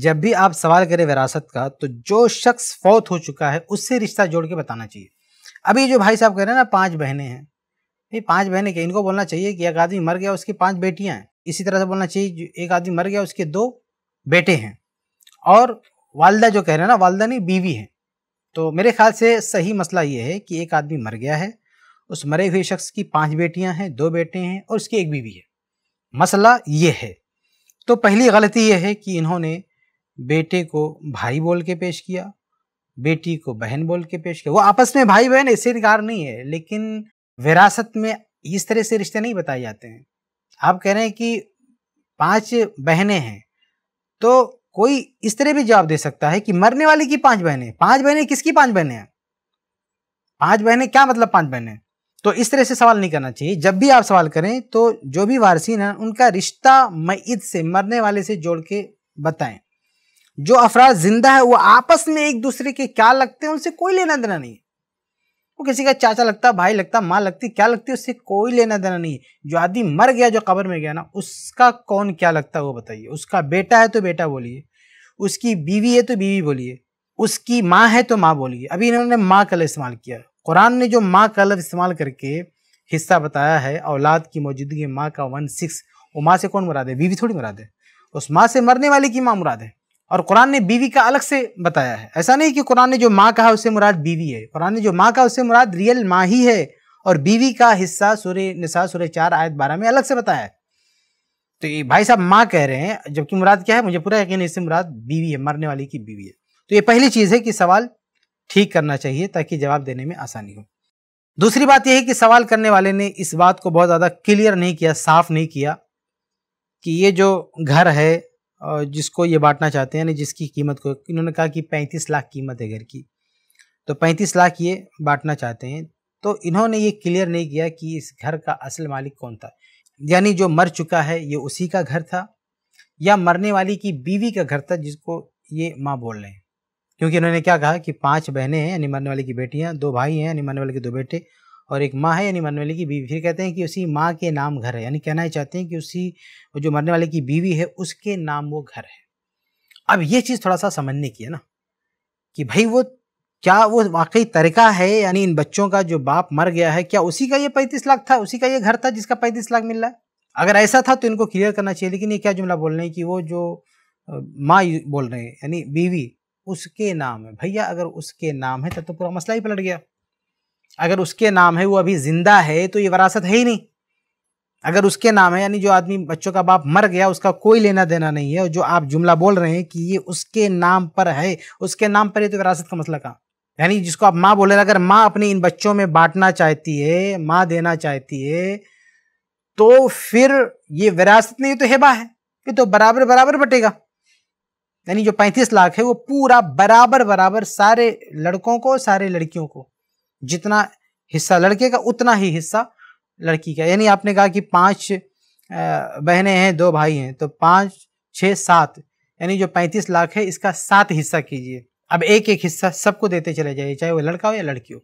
जब भी आप सवाल करें विरासत का तो जो शख्स फौत हो चुका है उससे रिश्ता जोड़ के बताना चाहिए अभी जो भाई साहब कह रहे हैं ना पांच बहनें हैं भाई पांच बहनें क्या इनको बोलना चाहिए कि एक आदमी मर गया उसकी पांच बेटियां हैं इसी तरह से बोलना चाहिए एक आदमी मर गया उसके दो बेटे हैं और वालदा जो कह रहे हैं ना वालदा नहीं बीवी हैं तो मेरे ख्याल से सही मसला ये है कि एक आदमी मर गया है उस मरे हुए शख्स की पांच बेटियां हैं दो बेटे हैं और उसकी एक बीवी है मसला ये है तो पहली गलती यह है कि इन्होंने बेटे को भाई बोल के पेश किया बेटी को बहन बोल के पेश किया वो आपस में भाई बहन ऐसे इनकार नहीं है लेकिन विरासत में इस तरह से रिश्ते नहीं बताए जाते हैं आप कह रहे हैं कि पांच बहनें हैं तो कोई इस तरह भी जवाब दे सकता है कि मरने वाले की पांच बहनें पांच बहनें किसकी पांच बहनें हैं पांच बहनें क्या मतलब पांच बहनें तो इस तरह से सवाल नहीं करना चाहिए जब भी आप सवाल करें तो जो भी वारसीन हैं उनका रिश्ता मईद से मरने वाले से जोड़ के बताएं जो अफराज जिंदा है वो आपस में एक दूसरे के क्या लगते हैं उनसे कोई लेना देना नहीं वो किसी का चाचा लगता भाई लगता माँ लगती क्या लगती उससे कोई लेना देना नहीं है जो आदमी मर गया जो कब्र में गया ना उसका कौन क्या लगता है वो बताइए उसका बेटा है तो बेटा बोलिए उसकी बीवी है तो बीवी बोलिए उसकी माँ है तो माँ बोलिए अभी इन्होंने माँ का इस्तेमाल किया कुरान ने जो माँ का इस्तेमाल करके हिस्सा बताया है औलाद की मौजूदगी माँ का वन सिक्स वो माँ से कौन मुराद है बीवी थोड़ी मुराद है उस माँ से मरने वाले की माँ मुराद है और कुरान ने बीवी का अलग से बताया है ऐसा नहीं कि कुरान ने जो माँ कहा उससे मुराद बीवी है कुरान ने जो माँ कहा उससे मुराद रियल माँ ही है और बीवी का हिस्सा सूर्य निशा सूर्य चार आयत बारह में अलग से बताया है तो ये भाई साहब माँ कह रहे हैं जबकि मुराद क्या है मुझे पूरा यकीन है इससे मुराद बीवी है मरने वाली की बीवी है तो ये पहली चीज़ है कि सवाल ठीक करना चाहिए ताकि जवाब देने में आसानी हो दूसरी बात यह है कि सवाल करने वाले ने इस बात को बहुत ज़्यादा क्लियर नहीं किया साफ नहीं किया कि ये जो घर है जिसको ये बांटना चाहते हैं यानी जिसकी कीमत को इन्होंने कहा कि पैंतीस लाख कीमत है घर की तो पैंतीस लाख ये बांटना चाहते हैं तो इन्होंने ये क्लियर नहीं किया कि इस घर का असल मालिक कौन था यानी जो मर चुका है ये उसी का घर था या मरने वाली की बीवी का घर था जिसको ये माँ बोल रहे हैं क्योंकि इन्होंने क्या कहा कि पांच बहनें हैं यानी मरने वाली की बेटियाँ दो भाई हैं यानी मरने वाले के दो बेटे और एक माँ है यानी मरने वाले की बीवी फिर कहते हैं कि उसी माँ के नाम घर है यानी कहना ही चाहते हैं कि उसी जो मरने वाले की बीवी है उसके नाम वो घर है अब ये चीज़ थोड़ा सा समझने की है ना कि भाई वो क्या वो वाकई तरीका है यानी इन बच्चों का जो बाप मर गया है क्या उसी का ये पैंतीस लाख था उसी का ये घर था जिसका पैंतीस लाख मिल रहा है अगर ऐसा था तो इनको क्लियर करना चाहिए लेकिन ये क्या जुमला बोल रहे हैं कि वो जो माँ बोल रहे हैं यानी बीवी उसके नाम है भैया अगर उसके नाम है तब तो पूरा मसला ही पलट गया अगर उसके नाम है वो अभी ज़िंदा है तो ये वरासत है ही नहीं अगर उसके नाम है यानी जो आदमी बच्चों का बाप मर गया उसका कोई लेना देना नहीं है और जो आप जुमला बोल रहे हैं कि ये उसके नाम पर है उसके नाम पर है तो विरासत का मसला कहाँ यानी जिसको आप माँ बोले अगर माँ अपने इन बच्चों में बांटना चाहती है माँ देना चाहती है तो फिर ये विरासत नहीं तो हेबा है ये तो बराबर बराबर बटेगा यानी जो पैंतीस लाख है वो पूरा बराबर बराबर सारे लड़कों को सारे लड़कियों को जितना हिस्सा लड़के का उतना ही हिस्सा लड़की का यानी आपने कहा कि पांच बहनें हैं दो भाई हैं तो पांच छः सात यानी जो पैंतीस लाख है इसका सात हिस्सा कीजिए अब एक एक हिस्सा सबको देते चले जाइए चाहे वो लड़का हो या लड़की हो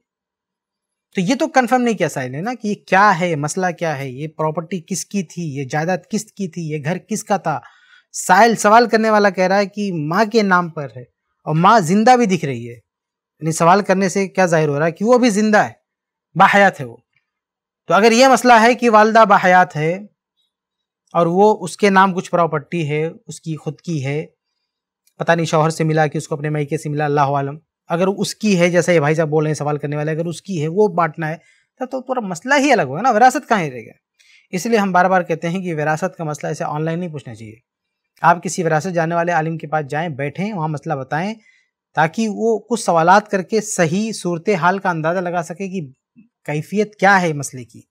तो ये तो कंफर्म नहीं किया साहिल ने ना कि ये क्या है मसला क्या है ये प्रॉपर्टी किसकी थी ये जायदाद किस की थी ये घर किसका था साहिल सवाल करने वाला कह रहा है कि माँ के नाम पर है और माँ जिंदा भी दिख रही है यानी सवाल करने से क्या जाहिर हो रहा है कि वो अभी ज़िंदा है बाहयात है वो तो अगर ये मसला है कि वालदा बाहयात है और वो उसके नाम कुछ प्रॉपर्टी है उसकी खुद की है पता नहीं शौहर से मिला कि उसको अपने मायके से मिला अल्लाह आलम अगर उसकी है जैसा ये भाई साहब बोल रहे हैं सवाल करने वाले अगर उसकी है वो बांटना है तब तो, तो पूरा मसला ही अलग होगा ना विरासत कहाँ ही रहेगा इसलिए हम बार बार कहते हैं कि विरासत का मसला ऐसे ऑनलाइन नहीं पूछना चाहिए आप किसी विरासत जाने वाले आलिम के पास जाएं बैठें वहाँ मसला बताएं ताकि वो कुछ सवाल करके सही सूरत हाल का अंदाज़ा लगा सके कि कैफियत क्या है मसले की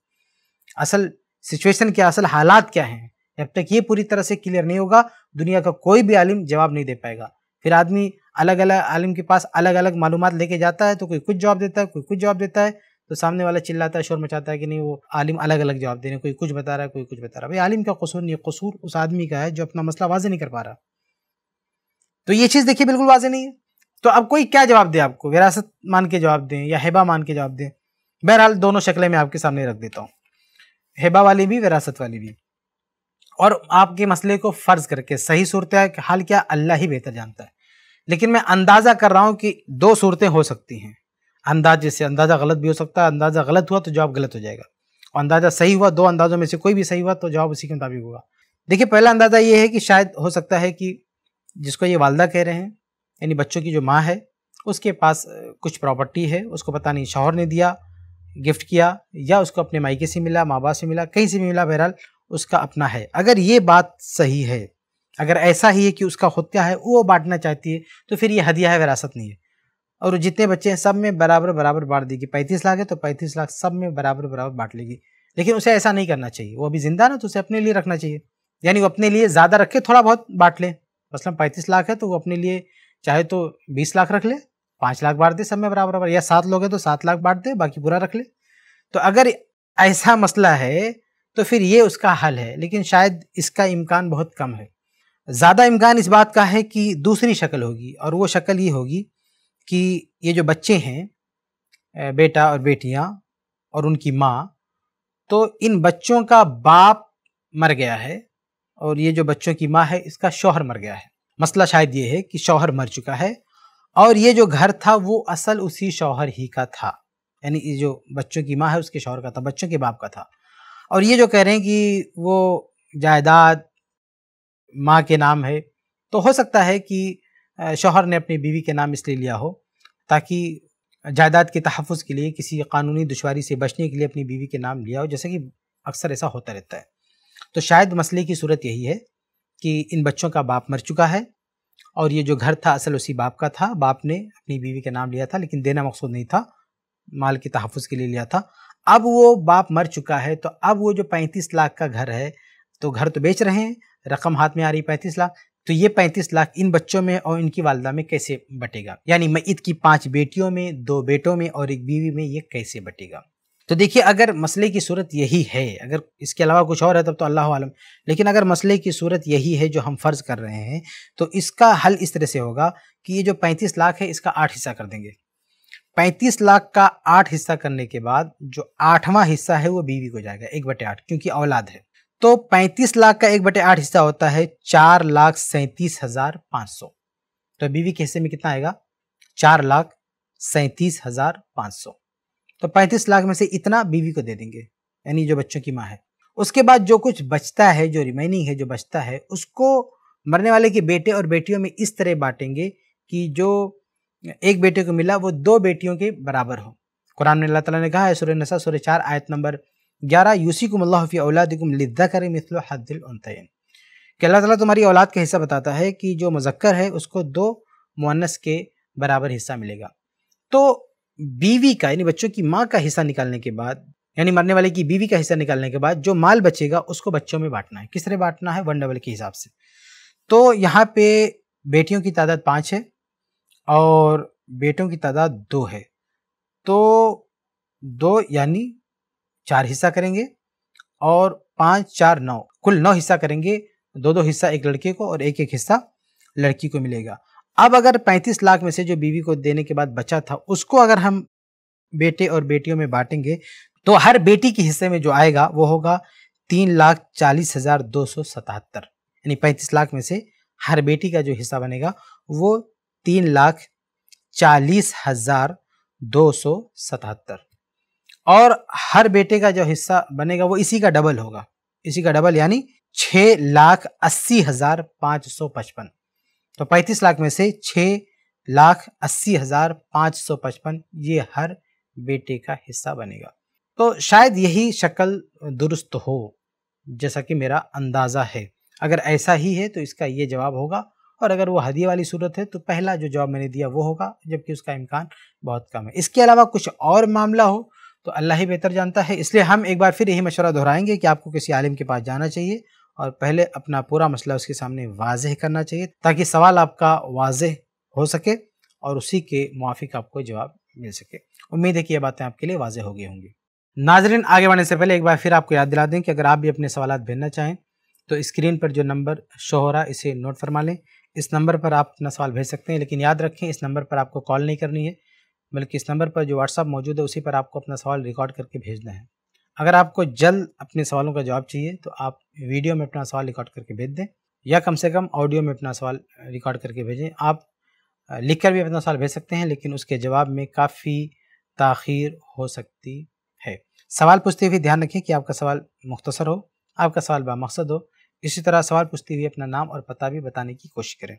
असल सिचुएशन क्या असल हालात क्या हैं जब तक ये पूरी तरह से क्लियर नहीं होगा दुनिया का कोई भी आलिम जवाब नहीं दे पाएगा फिर आदमी अलग अलग आलिम के पास अलग अलग मालूम लेके जाता है तो कोई कुछ जवाब देता है कोई कुछ जवाब देता है तो सामने वाला चिल्लाता है शोर मचाता है कि नहीं वो आलिम अलग अलग जवाब दे रहे कोई कुछ बता रहा है कोई कुछ बता रहा है भाई आलिम का कसूर नहीं कसूर उस आदमी का है जो अपना मसला वाजे नहीं कर पा रहा तो ये चीज़ देखिए बिल्कुल वाजे नहीं है तो अब कोई क्या जवाब दे आपको विरासत मान के जवाब दें या हेबा मान के जवाब दें बहरहाल दोनों शक्लें मैं आपके सामने रख देता हूँ हेबा वाली भी विरासत वाली भी और आपके मसले को फ़र्ज करके सही सूरत हाल क्या अल्लाह ही बेहतर जानता है लेकिन मैं अंदाज़ा कर रहा हूँ कि दो सूरतें हो सकती हैं अंदाजे से अंदाज़ा गलत भी हो सकता है अंदाज़ा गलत हुआ तो जवाब गलत हो जाएगा और अंदाज़ा सही हुआ दो अंदाज़ों में से कोई भी सही हुआ तो जवाब उसी के मुताबिक होगा देखिए पहला अंदाज़ा ये है कि शायद हो सकता है कि जिसको ये वालदा कह रहे हैं यानी बच्चों की जो माँ है उसके पास कुछ प्रॉपर्टी है उसको पता नहीं शौहर ने दिया गिफ्ट किया या उसको अपने मायके से मिला माँ बाप से मिला कहीं से भी मिला बहरहाल उसका अपना है अगर ये बात सही है अगर ऐसा ही है कि उसका होत्या है वो बांटना चाहती है तो फिर ये हदिया है विरासत नहीं है और जितने बच्चे हैं सब में बराबर बराबर बांट देगी पैंतीस लाख है तो पैंतीस लाख सब में बराबर बराबर बांट लेगी लेकिन उसे ऐसा नहीं करना चाहिए वो अभी ज़िंदा ना तो उसे अपने लिए रखना चाहिए यानी वो अपने लिए ज़्यादा रखे थोड़ा बहुत बांट ले मसलन पैंतीस लाख है तो वो अपने लिए चाहे तो बीस लाख रख ले पाँच लाख बांट दे सब में बराबर बराबर या सात लोग हैं तो सात लाख बांट दे बाकी पूरा रख ले तो अगर ऐसा मसला है तो फिर ये उसका हल है लेकिन शायद इसका इम्कान बहुत कम है ज़्यादा इम्कान इस बात का है कि दूसरी शक्ल होगी और वो शक्ल ये होगी कि ये जो बच्चे हैं बेटा और बेटियाँ और उनकी माँ तो इन बच्चों का बाप मर गया है और ये जो बच्चों की माँ है इसका शोहर मर गया है मसला शायद ये है कि शौहर मर चुका है और ये जो घर था वो असल उसी शौहर ही का था यानी ये जो बच्चों की माँ है उसके शौहर का था बच्चों के बाप का था और ये जो कह रहे हैं कि वो जायदाद माँ के नाम है तो हो सकता है कि शौहर ने अपनी बीवी के नाम इसलिए लिया हो ताकि जायदाद के तहफ़ के लिए किसी कानूनी दुशारी से बचने के लिए अपनी बीवी के नाम लिया हो जैसे कि अक्सर ऐसा होता रहता है तो शायद मसले की सूरत यही है कि इन बच्चों का बाप मर चुका है और ये जो घर था असल उसी बाप का था बाप ने अपनी बीवी का नाम लिया था लेकिन देना मकसूद नहीं था माल के तहफ़ के लिए लिया था अब वो बाप मर चुका है तो अब वो जो पैंतीस लाख का घर है तो घर तो बेच रहे हैं रकम हाथ में आ रही पैंतीस लाख तो ये पैंतीस लाख इन बच्चों में और इनकी वालदा में कैसे बटेगा यानी मईद की पांच बेटियों में दो बेटों में और एक बीवी में ये कैसे बटेगा तो देखिए अगर मसले की सूरत यही है अगर इसके अलावा कुछ और है तब तो अल्लाह आलम लेकिन अगर मसले की सूरत यही है जो हम फ़र्ज़ कर रहे हैं तो इसका हल इस तरह से होगा कि ये जो पैंतीस लाख है इसका आठ हिस्सा कर देंगे पैंतीस लाख का आठ हिस्सा करने के बाद जो आठवां हिस्सा है वो बीवी को जाएगा एक बटे आठ क्योंकि औलाद है तो पैंतीस लाख का एक बटे आठ हिस्सा होता है चार लाख सैंतीस हज़ार पाँच सौ तो बीवी के हिस्से में कितना आएगा चार लाख सैंतीस हज़ार पाँच सौ तो पैंतीस लाख में से इतना बीवी को दे देंगे यानी जो बच्चों की माँ है उसके बाद जो कुछ बचता है जो रिमेनिंग है जो बचता है उसको मरने वाले के बेटे और बेटियों में इस तरह बांटेंगे कि जो एक बेटे को मिला वो दो बेटियों के बराबर हो कुरान में अल्लाह ने कहा है सुर नसा सूर्य चार आयत नंबर ग्यारह यूसी कुम अल्लाफ़ी कुम लिद्दा करें मिसल हदिल उनतयन कि अल्लाह ताला तुम्हारी औलाद का हिस्सा बताता है कि जो मुजक्कर है उसको दो मुनस के बराबर हिस्सा मिलेगा तो बीवी का यानी बच्चों की माँ का हिस्सा निकालने के बाद यानी मरने वाले की बीवी का हिस्सा निकालने के बाद जो माल बचेगा उसको बच्चों में बांटना है किस तरह बांटना है वन डबल के हिसाब से तो यहाँ पे बेटियों की तादाद पाँच है और बेटों की तादाद दो है तो दो यानी चार हिस्सा करेंगे और पाँच चार नौ कुल नौ हिस्सा करेंगे दो दो हिस्सा एक लड़के को और एक एक हिस्सा लड़की को मिलेगा अब अगर 35 लाख में से जो बीवी को देने के बाद बचा था उसको अगर हम बेटे और बेटियों में बांटेंगे तो हर बेटी के हिस्से में जो आएगा वो होगा तीन लाख चालीस हजार दो सौ सतहत्तर यानी पैंतीस लाख में से हर बेटी का जो हिस्सा बनेगा वो तीन लाख चालीस हजार दो सौ सतहत्तर और हर बेटे का जो हिस्सा बनेगा वो इसी का डबल होगा इसी का डबल यानी छ लाख अस्सी हजार पाँच सौ पचपन तो 35 लाख में से 6 लाख अस्सी हजार पाँच सौ पचपन ये हर बेटे का हिस्सा बनेगा तो शायद यही शक्ल दुरुस्त हो जैसा कि मेरा अंदाज़ा है अगर ऐसा ही है तो इसका ये जवाब होगा और अगर वो हदी वाली सूरत है तो पहला जो जवाब मैंने दिया वो होगा जबकि उसका इम्कान बहुत कम है इसके अलावा कुछ और मामला हो तो अल्लाह ही बेहतर जानता है इसलिए हम एक बार फिर यही मशवरा दोहराएंगे कि आपको किसी आलिम के पास जाना चाहिए और पहले अपना पूरा मसला उसके सामने वाजह करना चाहिए ताकि सवाल आपका वाज हो सके और उसी के मुआफिक आपको जवाब मिल सके उम्मीद है कि ये बातें आपके लिए वाजह हो गई होंगी नाजरीन आगे बढ़ने से पहले एक बार फिर आपको याद दिला दें कि अगर आप भी अपने सवाल भेजना चाहें तो स्क्रीन पर जो नंबर शो हो रहा है इसे नोट फरमा लें इस नंबर पर आप अपना सवाल भेज सकते हैं लेकिन याद रखें इस नंबर पर आपको कॉल नहीं करनी है बल्कि इस नंबर पर जो व्हाट्सअप मौजूद है उसी पर आपको अपना सवाल रिकॉर्ड करके भेजना है अगर आपको जल्द अपने सवालों का जवाब चाहिए तो आप वीडियो में अपना सवाल रिकॉर्ड करके भेज दें या कम से कम ऑडियो में अपना सवाल रिकॉर्ड करके भेजें आप लिख कर भी अपना सवाल भेज सकते हैं लेकिन उसके जवाब में काफ़ी तखीर हो सकती है सवाल पूछते हुए ध्यान रखें कि आपका सवाल मुख्तसर हो आपका सवाल बामकसद हो इसी तरह सवाल पूछते हुए अपना नाम और पता भी बताने की कोशिश करें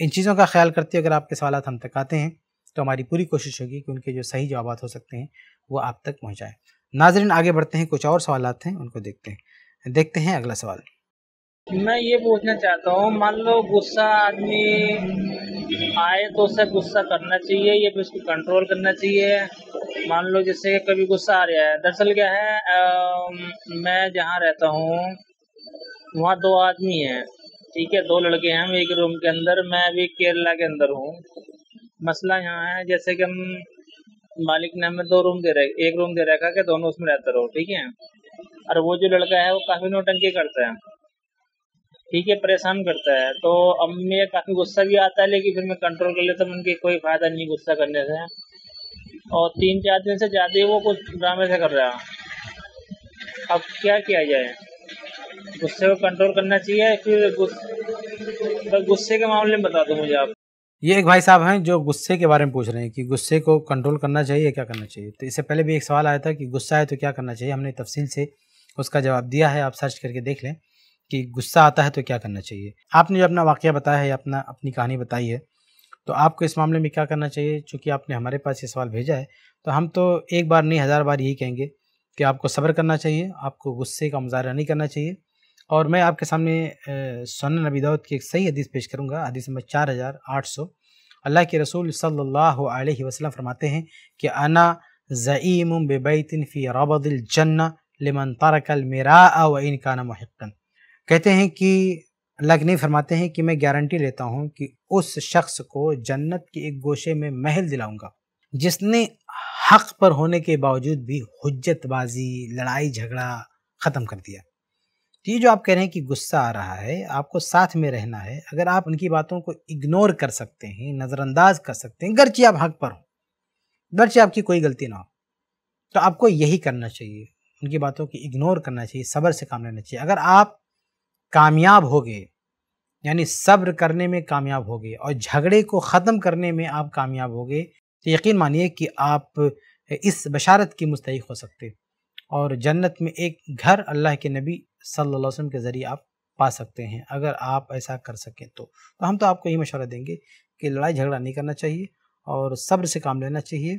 इन चीज़ों का ख्याल करते हुए अगर आपके सवाल हम तक आते हैं तो हमारी पूरी कोशिश होगी कि उनके जो सही जवाब हो सकते हैं वो आप तक पहुँचाएँ नाजरन आगे बढ़ते हैं कुछ और सवाल हैं उनको देखते हैं देखते हैं अगला सवाल मैं ये पूछना चाहता हूँ मान लो गुस्सा आदमी आए तो उसे गुस्सा करना चाहिए या फिर उसको कंट्रोल करना चाहिए मान लो जैसे कभी गुस्सा आ रहा है दरअसल क्या है आ, मैं जहाँ रहता हूँ वहाँ दो आदमी हैं ठीक है दो लड़के हैं हम एक रूम के अंदर मैं भी केरला के अंदर हूँ मसला यहाँ है जैसे कि हम मालिक ने हमें दो रूम दे रहे एक रूम दे रखा कि दोनों उसमें रहते रहो ठीक है और वो जो लड़का है वो काफ़ी नोटंकी करता है ठीक है परेशान करता है तो अब मुझे काफ़ी गुस्सा भी आता है लेकिन फिर मैं कंट्रोल कर लेता हूँ उनके कोई फ़ायदा नहीं गुस्सा करने से और तीन चार दिन से ज़्यादा ही वो कुछ ड्रामे से कर रहा अब क्या किया जाए गुस्से को कंट्रोल करना चाहिए फिर गुस्से के मामले में बता दो मुझे आप ये एक भाई साहब हैं जो गुस्से के बारे में पूछ रहे हैं कि गुस्से को कंट्रोल करना चाहिए क्या करना चाहिए तो इससे पहले भी एक सवाल आया था कि गुस्सा है तो क्या करना चाहिए हमने तफसील से उसका जवाब दिया है आप सर्च करके देख लें कि गुस्सा आता है तो क्या करना चाहिए आपने जो अपना वाक्य बताया है अपना अपनी कहानी बताई है तो आपको इस मामले में क्या करना चाहिए चूँकि आपने हमारे पास ये सवाल भेजा है तो हम तो एक बार नहीं हज़ार बार यही कहेंगे कि आपको सब्र करना चाहिए आपको गुस्से का मुजाहरा नहीं करना चाहिए और मैं आपके सामने सोना नबी दाऊद की एक सही हदीस पेश करूँगा हदीस नंबर चार हज़ार आठ सौ अल्लाह के रसूल सल्लल्लाहु अलैहि वसल्लम फरमाते हैं कि अना ज़ईम बेबैतिन फ़ी रबदिल जन्ना लिमन तारकल मेरा व इनकाना महक्कन कहते हैं कि अल्लाह नहीं फरमाते हैं कि मैं गारंटी लेता हूँ कि उस शख्स को जन्नत के एक गोशे में महल दिलाऊंगा जिसने हक पर होने के बावजूद भी हजतबाजी लड़ाई झगड़ा ख़त्म कर दिया तो ये जो आप कह रहे हैं कि गुस्सा आ रहा है आपको साथ में रहना है अगर आप उनकी बातों को इग्नोर कर सकते हैं नज़रअंदाज कर सकते हैं गर्ची आप हक पर हो गर्ची आपकी कोई गलती ना हो तो आपको यही करना चाहिए उनकी बातों की इग्नोर करना चाहिए सब्र से काम लेना चाहिए अगर आप कामयाब हो गए यानी सब्र करने में कामयाब हो गए और झगड़े को ख़त्म करने में आप कामयाब हो गए तो यकीन मानिए कि आप इस बशारत की मुस्तक हो सकते और जन्नत में एक घर अल्लाह के नबी सल्लल्लाहु अलैहि वसल्लम के ज़रिए आप पा सकते हैं अगर आप ऐसा कर सकें तो तो हम तो आपको यही मशवरा देंगे कि लड़ाई झगड़ा नहीं करना चाहिए और सब्र से काम लेना चाहिए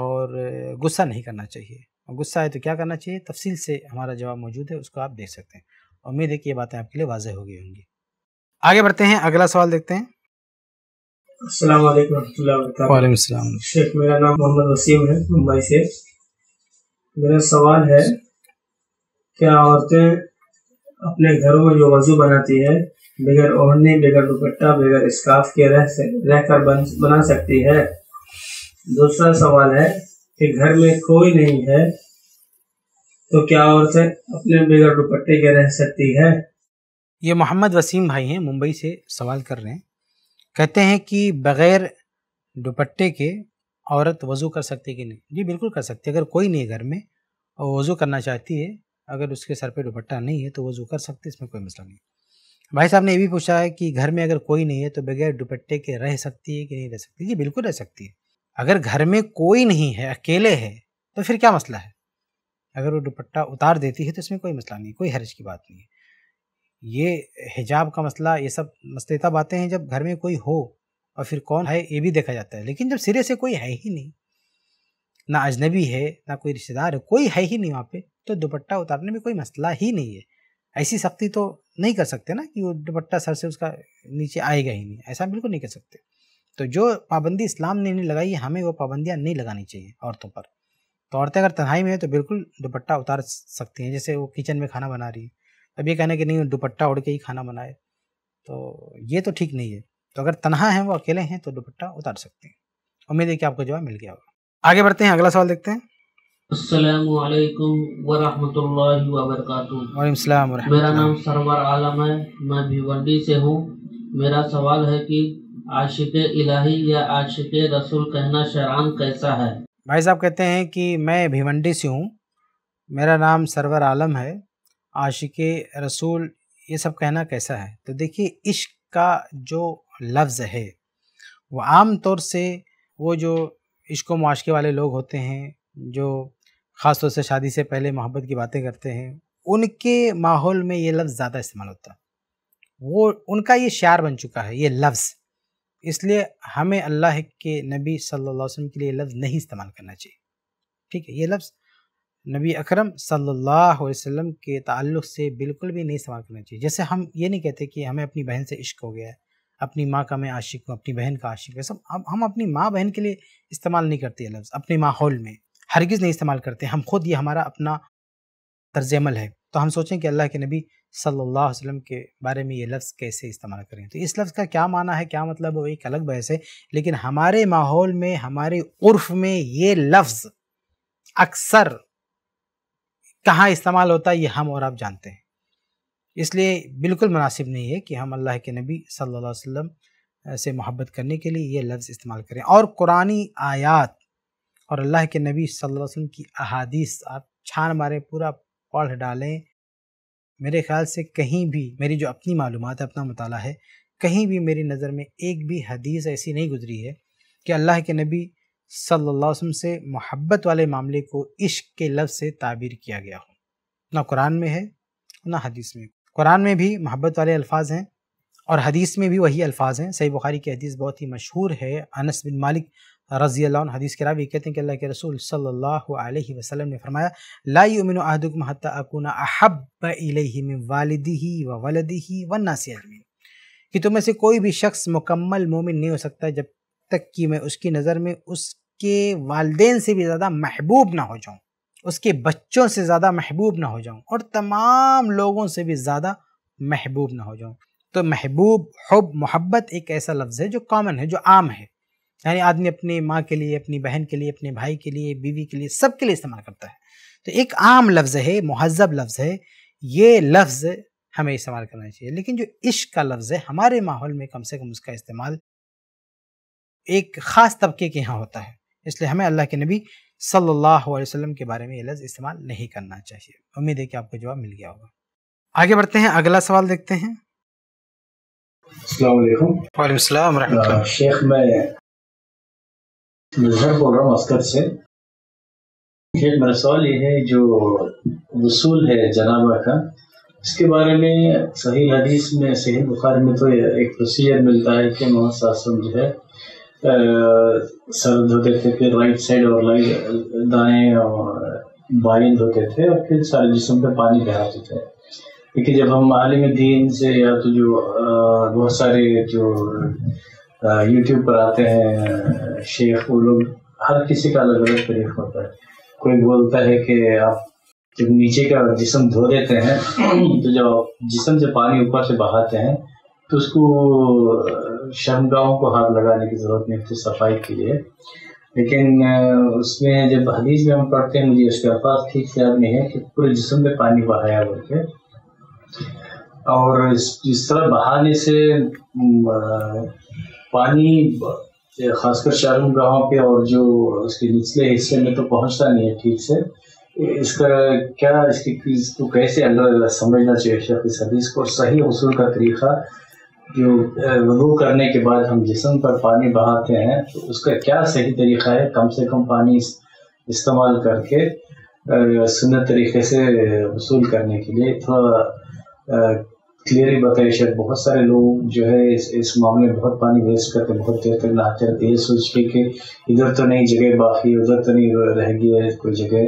और गुस्सा नहीं करना चाहिए गुस्सा है तो क्या करना चाहिए तफसील से हमारा जवाब मौजूद है उसको आप देख सकते हैं उम्मीद है कि ये बातें आपके लिए वाजह हो गई होंगी आगे बढ़ते हैं अगला सवाल देखते हैं वालेकुम शेख मेरा नाम मोहम्मद वसीम है मुंबई से मेरा सवाल है क्या औरतें अपने घरों में जो वजू बनाती है बगैर ओढ़नी बगैर दुपट्टा बगैर स्काफ के रह रह कर बन, बना सकती है दूसरा सवाल है कि घर में कोई नहीं है तो क्या औरतें अपने बगैर दुपट्टे के रह सकती है ये मोहम्मद वसीम भाई हैं मुंबई से सवाल कर रहे हैं कहते हैं कि बगैर दुपट्टे के औरत वज़ू कर सकती कि नहीं जी बिल्कुल कर सकती है अगर कोई नहीं घर में और वज़ू करना चाहती है अगर उसके सर पे दुपट्टा नहीं है तो वो जो कर सकते इसमें कोई मसला नहीं भाई साहब ने ये भी पूछा है कि घर में अगर कोई नहीं है तो बगैर दुपट्टे के रह सकती है कि नहीं रह सकती जी बिल्कुल रह सकती है अगर घर में कोई नहीं है अकेले है तो फिर क्या मसला है अगर वो दुपट्टा उतार देती है तो इसमें कोई मसला नहीं कोई हर्ज की बात नहीं है ये हिजाब का मसला ये सब मसले तब आते हैं जब घर में कोई हो और फिर कौन है ये भी देखा जाता है लेकिन जब सिरे से कोई है ही नहीं ना अजनबी है ना कोई रिश्तेदार है कोई है ही नहीं वहाँ पे तो दुपट्टा उतारने में कोई मसला ही नहीं है ऐसी सख्ती तो नहीं कर सकते ना कि वो दुपट्टा सर से उसका नीचे आएगा ही नहीं ऐसा बिल्कुल नहीं कर सकते तो जो पाबंदी इस्लाम ने नहीं लगाई हमें वो पाबंदियाँ नहीं लगानी चाहिए औरतों पर तो औरतें अगर तन्हाई में है तो बिल्कुल दुपट्टा उतार सकती हैं जैसे वो किचन में खाना बना रही है अब ये कहना कि नहीं दुपट्टा उड़ के ही खाना बनाए तो ये तो ठीक नहीं है तो अगर तनहा हैं वो अकेले हैं तो दुपट्टा उतार सकते हैं उम्मीद है कि आपको जवाब मिल गया होगा आगे बढ़ते हैं अगला सवाल देखते हैं असलकम वरहमल वबरक मेरा नाम सरवर आलम है मैं भिवंडी से हूँ मेरा सवाल है कि आशिक या आशिक रसूल कहना शरान कैसा है भाई साहब कहते हैं कि मैं भिवंडी से हूँ मेरा नाम सरवर आलम है आशिक रसूल ये सब कहना कैसा है तो देखिए इश्क का जो लफ्ज़ है वो आम तौर से वो जो इश्को माशके वाले लोग होते हैं जो ख़ास तौर से शादी से पहले मोहब्बत की बातें करते हैं उनके माहौल में ये लफ्ज़ ज़्यादा इस्तेमाल होता है वो उनका ये शार बन चुका है ये लफ्ज़ इसलिए हमें अल्लाह के नबी सल्लल्लाहु अलैहि वसल्लम के लिए लफ्ज़ नहीं इस्तेमाल करना चाहिए ठीक है ये लफ्ज़ नबी अकरम सल्लल्लाहु अलैहि वसल्लम के ताल्लुक़ से बिल्कुल भी नहीं इस्तेमाल करना चाहिए जैसे हम ये नहीं कहते कि हमें अपनी बहन से इश्क हो गया है अपनी माँ का मैं आशिक हूँ अपनी बहन का आशिक है सब हम हम अपनी माँ बहन के लिए इस्तेमाल नहीं करते लफ्ज़ अपने माहौल में हरगिज़ नहीं इस्तेमाल करते हम खुद ये हमारा अपना तर्ज अमल है तो हम सोचें कि अल्लाह के नबी सल्लल्लाहु अलैहि वसल्लम के बारे में ये लफ्ज़ कैसे इस्तेमाल करें तो इस लफ्ज़ का क्या माना है क्या मतलब वो एक अलग बहस है लेकिन हमारे माहौल में हमारे उर्फ में ये लफ्ज़ अक्सर कहाँ इस्तेमाल होता है ये हम और आप जानते हैं इसलिए बिल्कुल मुनासिब नहीं है कि हम अल्लाह के नबी सल्लल्लाहु अलैहि वसल्लम से मोहब्बत करने के लिए ये लफ्ज़ इस्तेमाल करें और कुरानी आयात और अल्लाह के नबी सल्लल्लाहु अलैहि वसल्लम की अहादीस आप छान मारें पूरा पढ़ डालें मेरे ख्याल से कहीं भी मेरी जो अपनी मालूम है अपना मताल है कहीं भी मेरी नज़र में एक भी हदीस ऐसी नहीं गुजरी है कि अल्लाह के नबी सल्लल्लाहु अलैहि वसल्लम से मोहब्बत वाले मामले को इश्क के लफ्ज़ से ताबीर किया गया हो ना कुरान में है ना हदीस में कुरान में भी मोहब्बत वाले अल्फाज हैं और हदीस में भी वही अल्फाज हैं सही बुखारी की हदीस बहुत ही मशहूर है अनस बिन मालिक रज़ी अल्लाह हदीस के रावी कहते हैं कि अल्लाह के रसूल सल्लल्लाहु अलैहि वसल्लम ने फरमाया ला युमिनु अहदुकुम हत्ता अकुना अहब्ब इलैहि मिन वालिदिही व वलदिही व नासी कि तुम में से कोई भी शख्स मुकम्मल मोमिन नहीं हो सकता जब तक कि मैं उसकी नज़र में उसके वालदेन से भी ज़्यादा महबूब ना हो जाऊँ उसके बच्चों से ज़्यादा महबूब ना हो जाऊँ और तमाम लोगों से भी ज़्यादा महबूब ना हो जाऊँ तो महबूब हब मोहब्बत एक ऐसा लफ्ज़ है जो कॉमन है जो आम है यानी आदमी अपनी माँ के लिए अपनी बहन के लिए अपने भाई के लिए बीवी के लिए सब के लिए इस्तेमाल करता है तो एक आम लफ्ज़ है महजब लफ्ज़ है ये लफ्ज़ हमें इस्तेमाल करना चाहिए लेकिन जो इश्क का लफ्ज़ है हमारे माहौल में कम से कम उसका इस्तेमाल एक ख़ास तबके के यहाँ होता है इसलिए हमें अल्लाह के नबी सल्लल्लाहु अलैहि वसल्लम के बारे में ये लफ्ज़ इस्तेमाल नहीं करना चाहिए उम्मीद है कि आपको जवाब मिल गया होगा आगे बढ़ते हैं अगला सवाल देखते हैं शेख मैं मुजहर बोल रहा हूँ अस्कर से एक मेरा सवाल ये है जो वसूल है जनाबा का इसके बारे में सही हदीस में सही बुखार में तो एक प्रोसीजर मिलता है कि मोहन मोहम्मद जो है सर धोते थे फिर राइट साइड और लाइट दाएँ और बाएं धोते थे और फिर सारे जिसम पे पानी बहराते थे लेकिन जब हम आलिम दीन से या तो जो बहुत सारे जो यूट्यूब पर आते हैं शेख वो लोग हर किसी का अलग अलग तरीक होता है कोई बोलता है कि आप जब नीचे का जिसम धो देते हैं तो जब जिसम से पानी ऊपर से बहाते हैं तो उसको शमगाहों को हाथ लगाने की जरूरत नहीं होती सफाई के लिए लेकिन उसमें जब हदीस में हम पढ़ते हैं मुझे उसके अल्फाज ठीक से याद नहीं है कि पूरे जिसम में पानी बहाया बोल के और इस तरह बहाने से पानी खासकर शहरों गाँव पे और जो उसके निचले हिस्से में तो पहुंचता नहीं है ठीक से इसका क्या इसकी इसको कैसे अंदर समझना चाहिए शेख हदीस को सही असूल का तरीका जो वो करने के बाद हम जिसम पर पानी बहाते हैं तो उसका क्या सही तरीका है कम से कम पानी इस, इस्तेमाल करके सुनत तरीके से वसूल करने के लिए थोड़ा क्लियरली बताइए शायद बहुत सारे लोग जो है इस इस मामले में बहुत पानी वेस्ट करते हैं बहुत देर तक नहाते रहते ये सोच के कि इधर तो नहीं जगह बाकी उधर तो नहीं रह है कोई जगह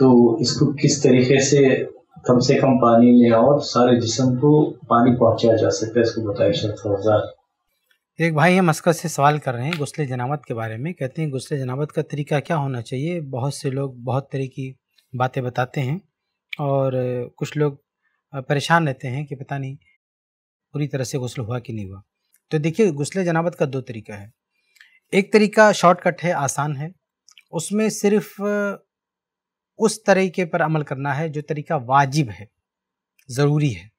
तो इसको किस तरीके से कम से कम पानी ले और सारे जिसम को पानी पहुंचाया जा सकता है इसको बताइए शायद थोड़ा एक भाई हम मस्कत से सवाल कर रहे हैं गुस्ल जनावत के बारे में कहते हैं गुस्ल जनावत का तरीका क्या होना चाहिए बहुत से लोग बहुत तरह की बातें बताते हैं और कुछ लोग परेशान रहते हैं कि पता नहीं पूरी तरह से गसल हुआ कि नहीं हुआ तो देखिए गसल जनाबत का दो तरीका है एक तरीका शॉर्टकट है आसान है उसमें सिर्फ उस तरीके पर अमल करना है जो तरीका वाजिब है ज़रूरी है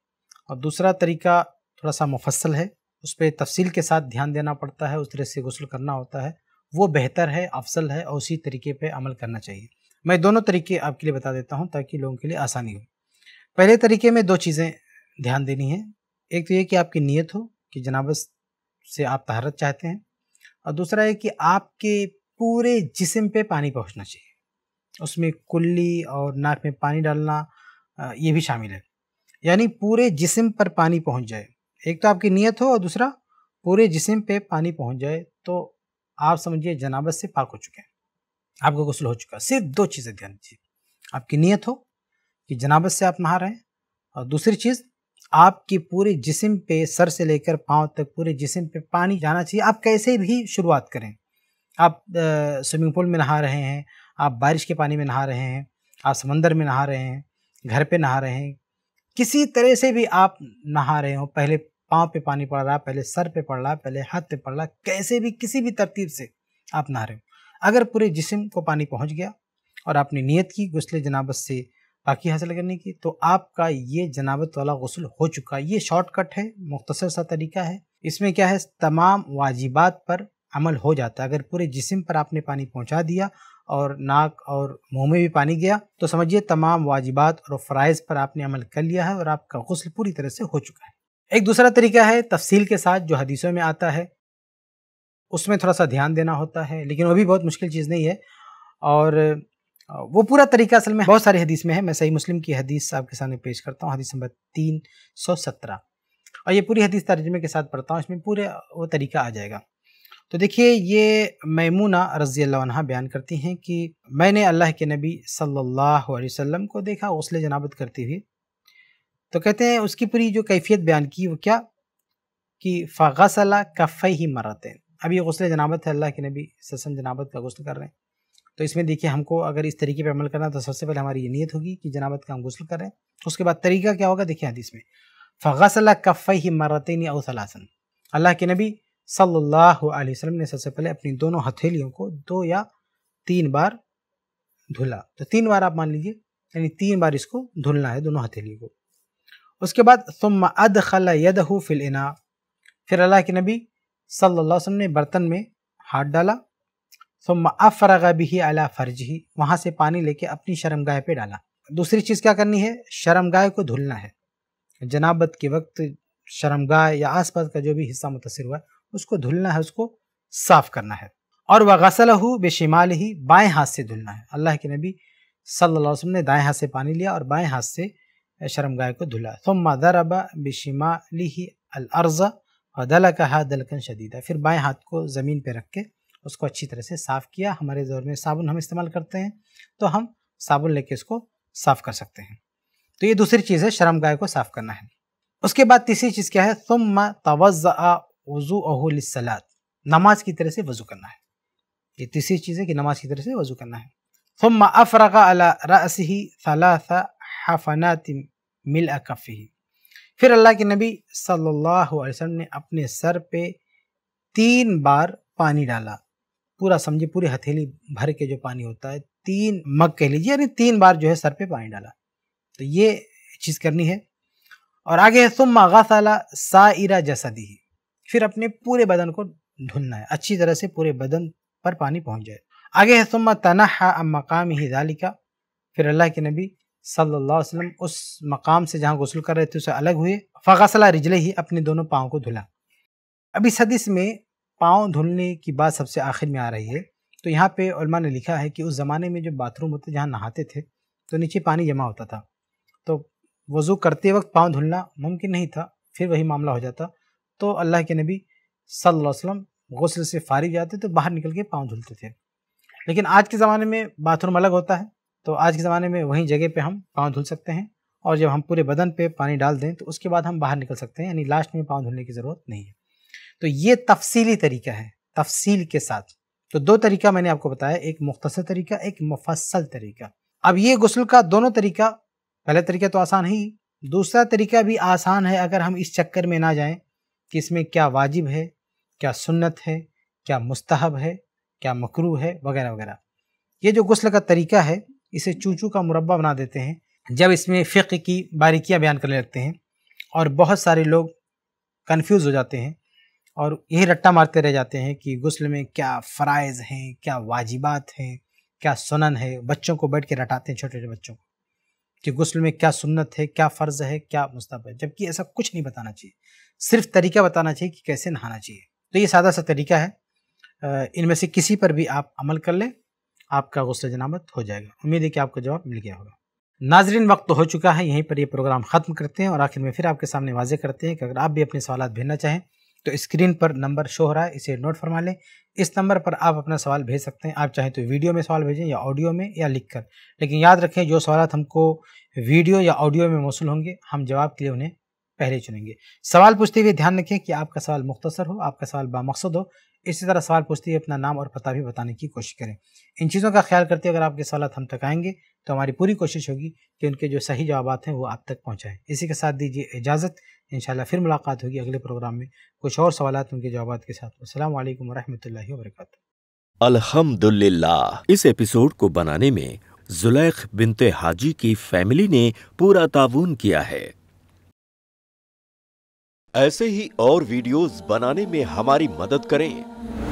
और दूसरा तरीका थोड़ा सा मुफसल है उस पर तफसील के साथ ध्यान देना पड़ता है उस तरह से गसल करना होता है वो बेहतर है अफसल है और उसी तरीके पर अमल करना चाहिए मैं दोनों तरीके आपके लिए बता देता हूँ ताकि लोगों के लिए आसानी हो पहले तरीके में दो चीज़ें ध्यान देनी है एक तो ये कि आपकी नीयत हो कि जनाबस से आप तहारत चाहते हैं और दूसरा है कि आपके पूरे जिसम पे पानी पहुंचना चाहिए उसमें कुल्ली और नाक में पानी डालना ये भी शामिल है यानी पूरे जिसम पर पानी पहुंच जाए एक तो आपकी नीयत हो और दूसरा पूरे जिसम पे पानी पहुंच जाए तो आप समझिए जनाबत से पाक हो चुके हैं आपका गसल हो चुका सिर्फ दो चीज़ें ध्यान दीजिए आपकी नीयत हो कि जनाबत से आप नहा रहे हैं और दूसरी चीज़ आपकी पूरे जिसम पे सर से लेकर पाँव तक पूरे जिसम पे पानी जाना चाहिए आप कैसे भी शुरुआत करें आप स्विमिंग पूल में नहा रहे हैं आप बारिश के पानी में नहा रहे हैं आप समंदर में नहा रहे हैं घर पे नहा रहे हैं किसी तरह से भी आप नहा रहे हो पहले पाँव पे पानी पड़ रहा पहले सर पे पड़ रहा पहले हाथ पे पड़ रहा कैसे भी किसी भी तरतीब से आप नहा रहे हो अगर पूरे जिसम को पानी पहुँच गया और आपने नीयत की गुसले जनाबत से पाकि हासिल करने की तो आपका ये जनाबत वाला गसल हो चुका है ये शॉर्टकट है मुख्तसर सा तरीका है इसमें क्या है तमाम वाजिबात पर अमल हो जाता है अगर पूरे जिसम पर आपने पानी पहुंचा दिया और नाक और मुंह में भी पानी गया तो समझिए तमाम वाजिबात और फ़राइज़ पर आपने अमल कर लिया है और आपका गसल पूरी तरह से हो चुका है एक दूसरा तरीका है तफसील के साथ जो हदीसों में आता है उसमें थोड़ा सा ध्यान देना होता है लेकिन वो भी बहुत मुश्किल चीज़ नहीं है और वो पूरा तरीका असल में बहुत सारे हदीस में है मैं सही मुस्लिम की हदीस आपके सामने पेश करता हूँ हदीस नंबर तीन सौ सत्रह और ये पूरी हदीस तर्जमे के साथ पढ़ता हूँ इसमें पूरे वो तरीका आ जाएगा तो देखिए ये मैमूना रज़ी अल्लाह बयान करती हैं कि मैंने अल्लाह के नबी सल्लल्लाहु अलैहि वसल्लम को देखा गसल जनाबत करती हुई तो कहते हैं उसकी पूरी जो कैफियत बयान की वो क्या कि फ़ागसला कफ़ ही मरते अभी गसल जनाबत है अल्लाह के नबी ससम जनाबत का गसल कर रहे हैं तो इसमें देखिए हमको अगर इस तरीके पर अमल करना तो सबसे पहले हमारी ये नीयत होगी कि जनाबत का हम गुसल कर रहे हैं उसके बाद तरीका क्या होगा देखिए हदीस में फ़गसल कफ़ ही मरतनी अवसलासन अल्लाह के नबी सल्लल्लाहु अलैहि वसल्लम ने सबसे पहले अपनी दोनों हथेलियों को दो या तीन बार धुला तो तीन बार आप मान लीजिए यानी तीन बार इसको धुलना है दोनों हथेली को उसके बाद तुम अद खला यदहू फिलना फिर अल्लाह के नबी सल्लल्लाहु अलैहि वसल्लम ने बर्तन में हाथ डाला ثم अफरग भी अला फर्ज ही वहाँ से पानी लेके अपनी शर्मगाह पे डाला दूसरी चीज़ क्या करनी है शर्मगाह को धुलना है जनाबत के वक्त शर्मगाह या आसपास का जो भी हिस्सा मुतासर हुआ है उसको धुलना है उसको साफ़ करना है और वह गसलहू बेशमाल ही बाएँ हाथ से धुलना है अल्लाह के नबी सल्लल्लाहु अलैहि वसल्लम ने दाएं हाथ से पानी लिया और बाएं हाथ से शर्मगाह को धुला थुम्मा दरबा बेशमाली ही अर्ज़ा और दल कहा दलकन शदीदा फिर बाएं हाथ को ज़मीन पर रख के उसको अच्छी तरह से साफ़ किया हमारे दौर में साबुन हम इस्तेमाल करते हैं तो हम साबुन लेके उसको साफ़ कर सकते हैं तो ये दूसरी चीज़ है शर्म गाय को साफ़ करना है उसके बाद तीसरी चीज़ क्या है तुम तवज़ वज़ू अहुलसलात नमाज की तरह से वज़ू करना है ये तीसरी चीज़ है कि नमाज की तरह से वज़ू करना है तुम अफ़रग अला रसी मिल अकफ़ी फिर अल्लाह के नबी सल्लल्लाहु अलैहि वसल्लम ने अपने सर पे तीन बार पानी डाला पूरा समझिए पूरी हथेली भर के जो पानी होता है तीन मग कह लीजिए यानी तीन बार जो है सर पे पानी डाला तो ये चीज़ करनी है और आगे है सा इरा जैसा दी फिर अपने पूरे बदन को धुलना है अच्छी तरह से पूरे बदन पर पानी पहुंच जाए आगे है सुम तना मकाम ही जालिका फिर अल्लाह के नबी सल्लल्लाहु अलैहि वसल्लम उस मकाम से जहाँ गसल कर रहे थे उसे अलग हुए फ़ासला रिजले ही अपने दोनों पाँव को धुला अभी सदिस में पाँव धुलने की बात सबसे आखिर में आ रही है तो यहाँ पे उलमा ने लिखा है कि उस ज़माने में जो बाथरूम होते जहाँ नहाते थे तो नीचे पानी जमा होता था तो वज़ू करते वक्त पाँव धुलना मुमकिन नहीं था फिर वही मामला हो जाता तो अल्लाह के नबी सल्लल्लाहु अलैहि वसल्लम गौसल से फारिग जाते तो बाहर निकल के पाँव धुलते थे लेकिन आज के ज़माने में बाथरूम अलग होता है तो आज के ज़माने में वहीं जगह पे हम पाँव धुल सकते हैं और जब हम पूरे बदन पे पानी डाल दें तो उसके बाद हम बाहर निकल सकते हैं यानी लास्ट में पाँव धुलने की ज़रूरत नहीं है तो ये तफसीली तरीका है तफसील के साथ तो दो तरीका मैंने आपको बताया एक मुख्तर तरीका एक मुफसल तरीका अब ये गसल का दोनों तरीका पहला तरीका तो आसान ही दूसरा तरीका भी आसान है अगर हम इस चक्कर में ना जाएं कि इसमें क्या वाजिब है क्या सुन्नत है क्या मुस्तहब है क्या मकरू है वगैरह वगैरह ये जो गसल का तरीका है इसे चूचू का मुरबा बना देते हैं जब इसमें फ़िक की बारीकियाँ बयान करने लगते हैं और बहुत सारे लोग कन्फ्यूज़ हो जाते हैं और यही रट्टा मारते रह जाते हैं कि गसल में क्या फ़राइज़ हैं क्या वाजिबात हैं क्या सुनन है बच्चों को बैठ के रटाते हैं छोटे छोटे बच्चों को कि गसल में क्या सुन्नत है क्या फ़र्ज़ है क्या मुस्तब है जबकि ऐसा कुछ नहीं बताना चाहिए सिर्फ तरीका बताना चाहिए कि कैसे नहाना चाहिए तो ये सादा सा तरीका है इनमें से किसी पर भी आप अमल कर लें आपका गुस्ल जनामत हो जाएगा उम्मीद है कि आपको जवाब मिल गया होगा नाजरीन वक्त तो हो चुका है यहीं पर यह प्रोग्राम ख़त्म करते हैं और आखिर में फिर आपके सामने वाजे करते हैं कि अगर आप भी अपने सवाल भेजना चाहें तो स्क्रीन पर नंबर शो हो रहा है इसे नोट फरमा लें इस नंबर पर आप अपना सवाल भेज सकते हैं आप चाहें तो वीडियो में सवाल भेजें या ऑडियो में या लिख कर लेकिन याद रखें जो सवाल हमको वीडियो या ऑडियो में मौसू होंगे हम जवाब के लिए उन्हें पहले चुनेंगे सवाल पूछते हुए ध्यान रखें कि आपका सवाल मुख्तसर हो आपका सवाल बामकसद हो इसी तरह सवाल पूछते हुए अपना नाम और पता भी बताने की कोशिश करें इन चीज़ों का ख्याल करते हुए अगर आपके सवाल हम तक आएंगे तो हमारी पूरी कोशिश होगी कि उनके जो सही जवाब हैं वो आप तक पहुँचाएँ इसी के साथ दीजिए इजाज़त इंशाल्लाह फिर मुलाकात होगी अगले प्रोग्राम में कुछ और सवाल उनके जवाब के साथ असल वरहमल वर्क अलहमदुल्ला इस एपिसोड को बनाने में जुलैख बिनते हाजी की फैमिली ने पूरा ताउन किया है ऐसे ही और वीडियोस बनाने में हमारी मदद करें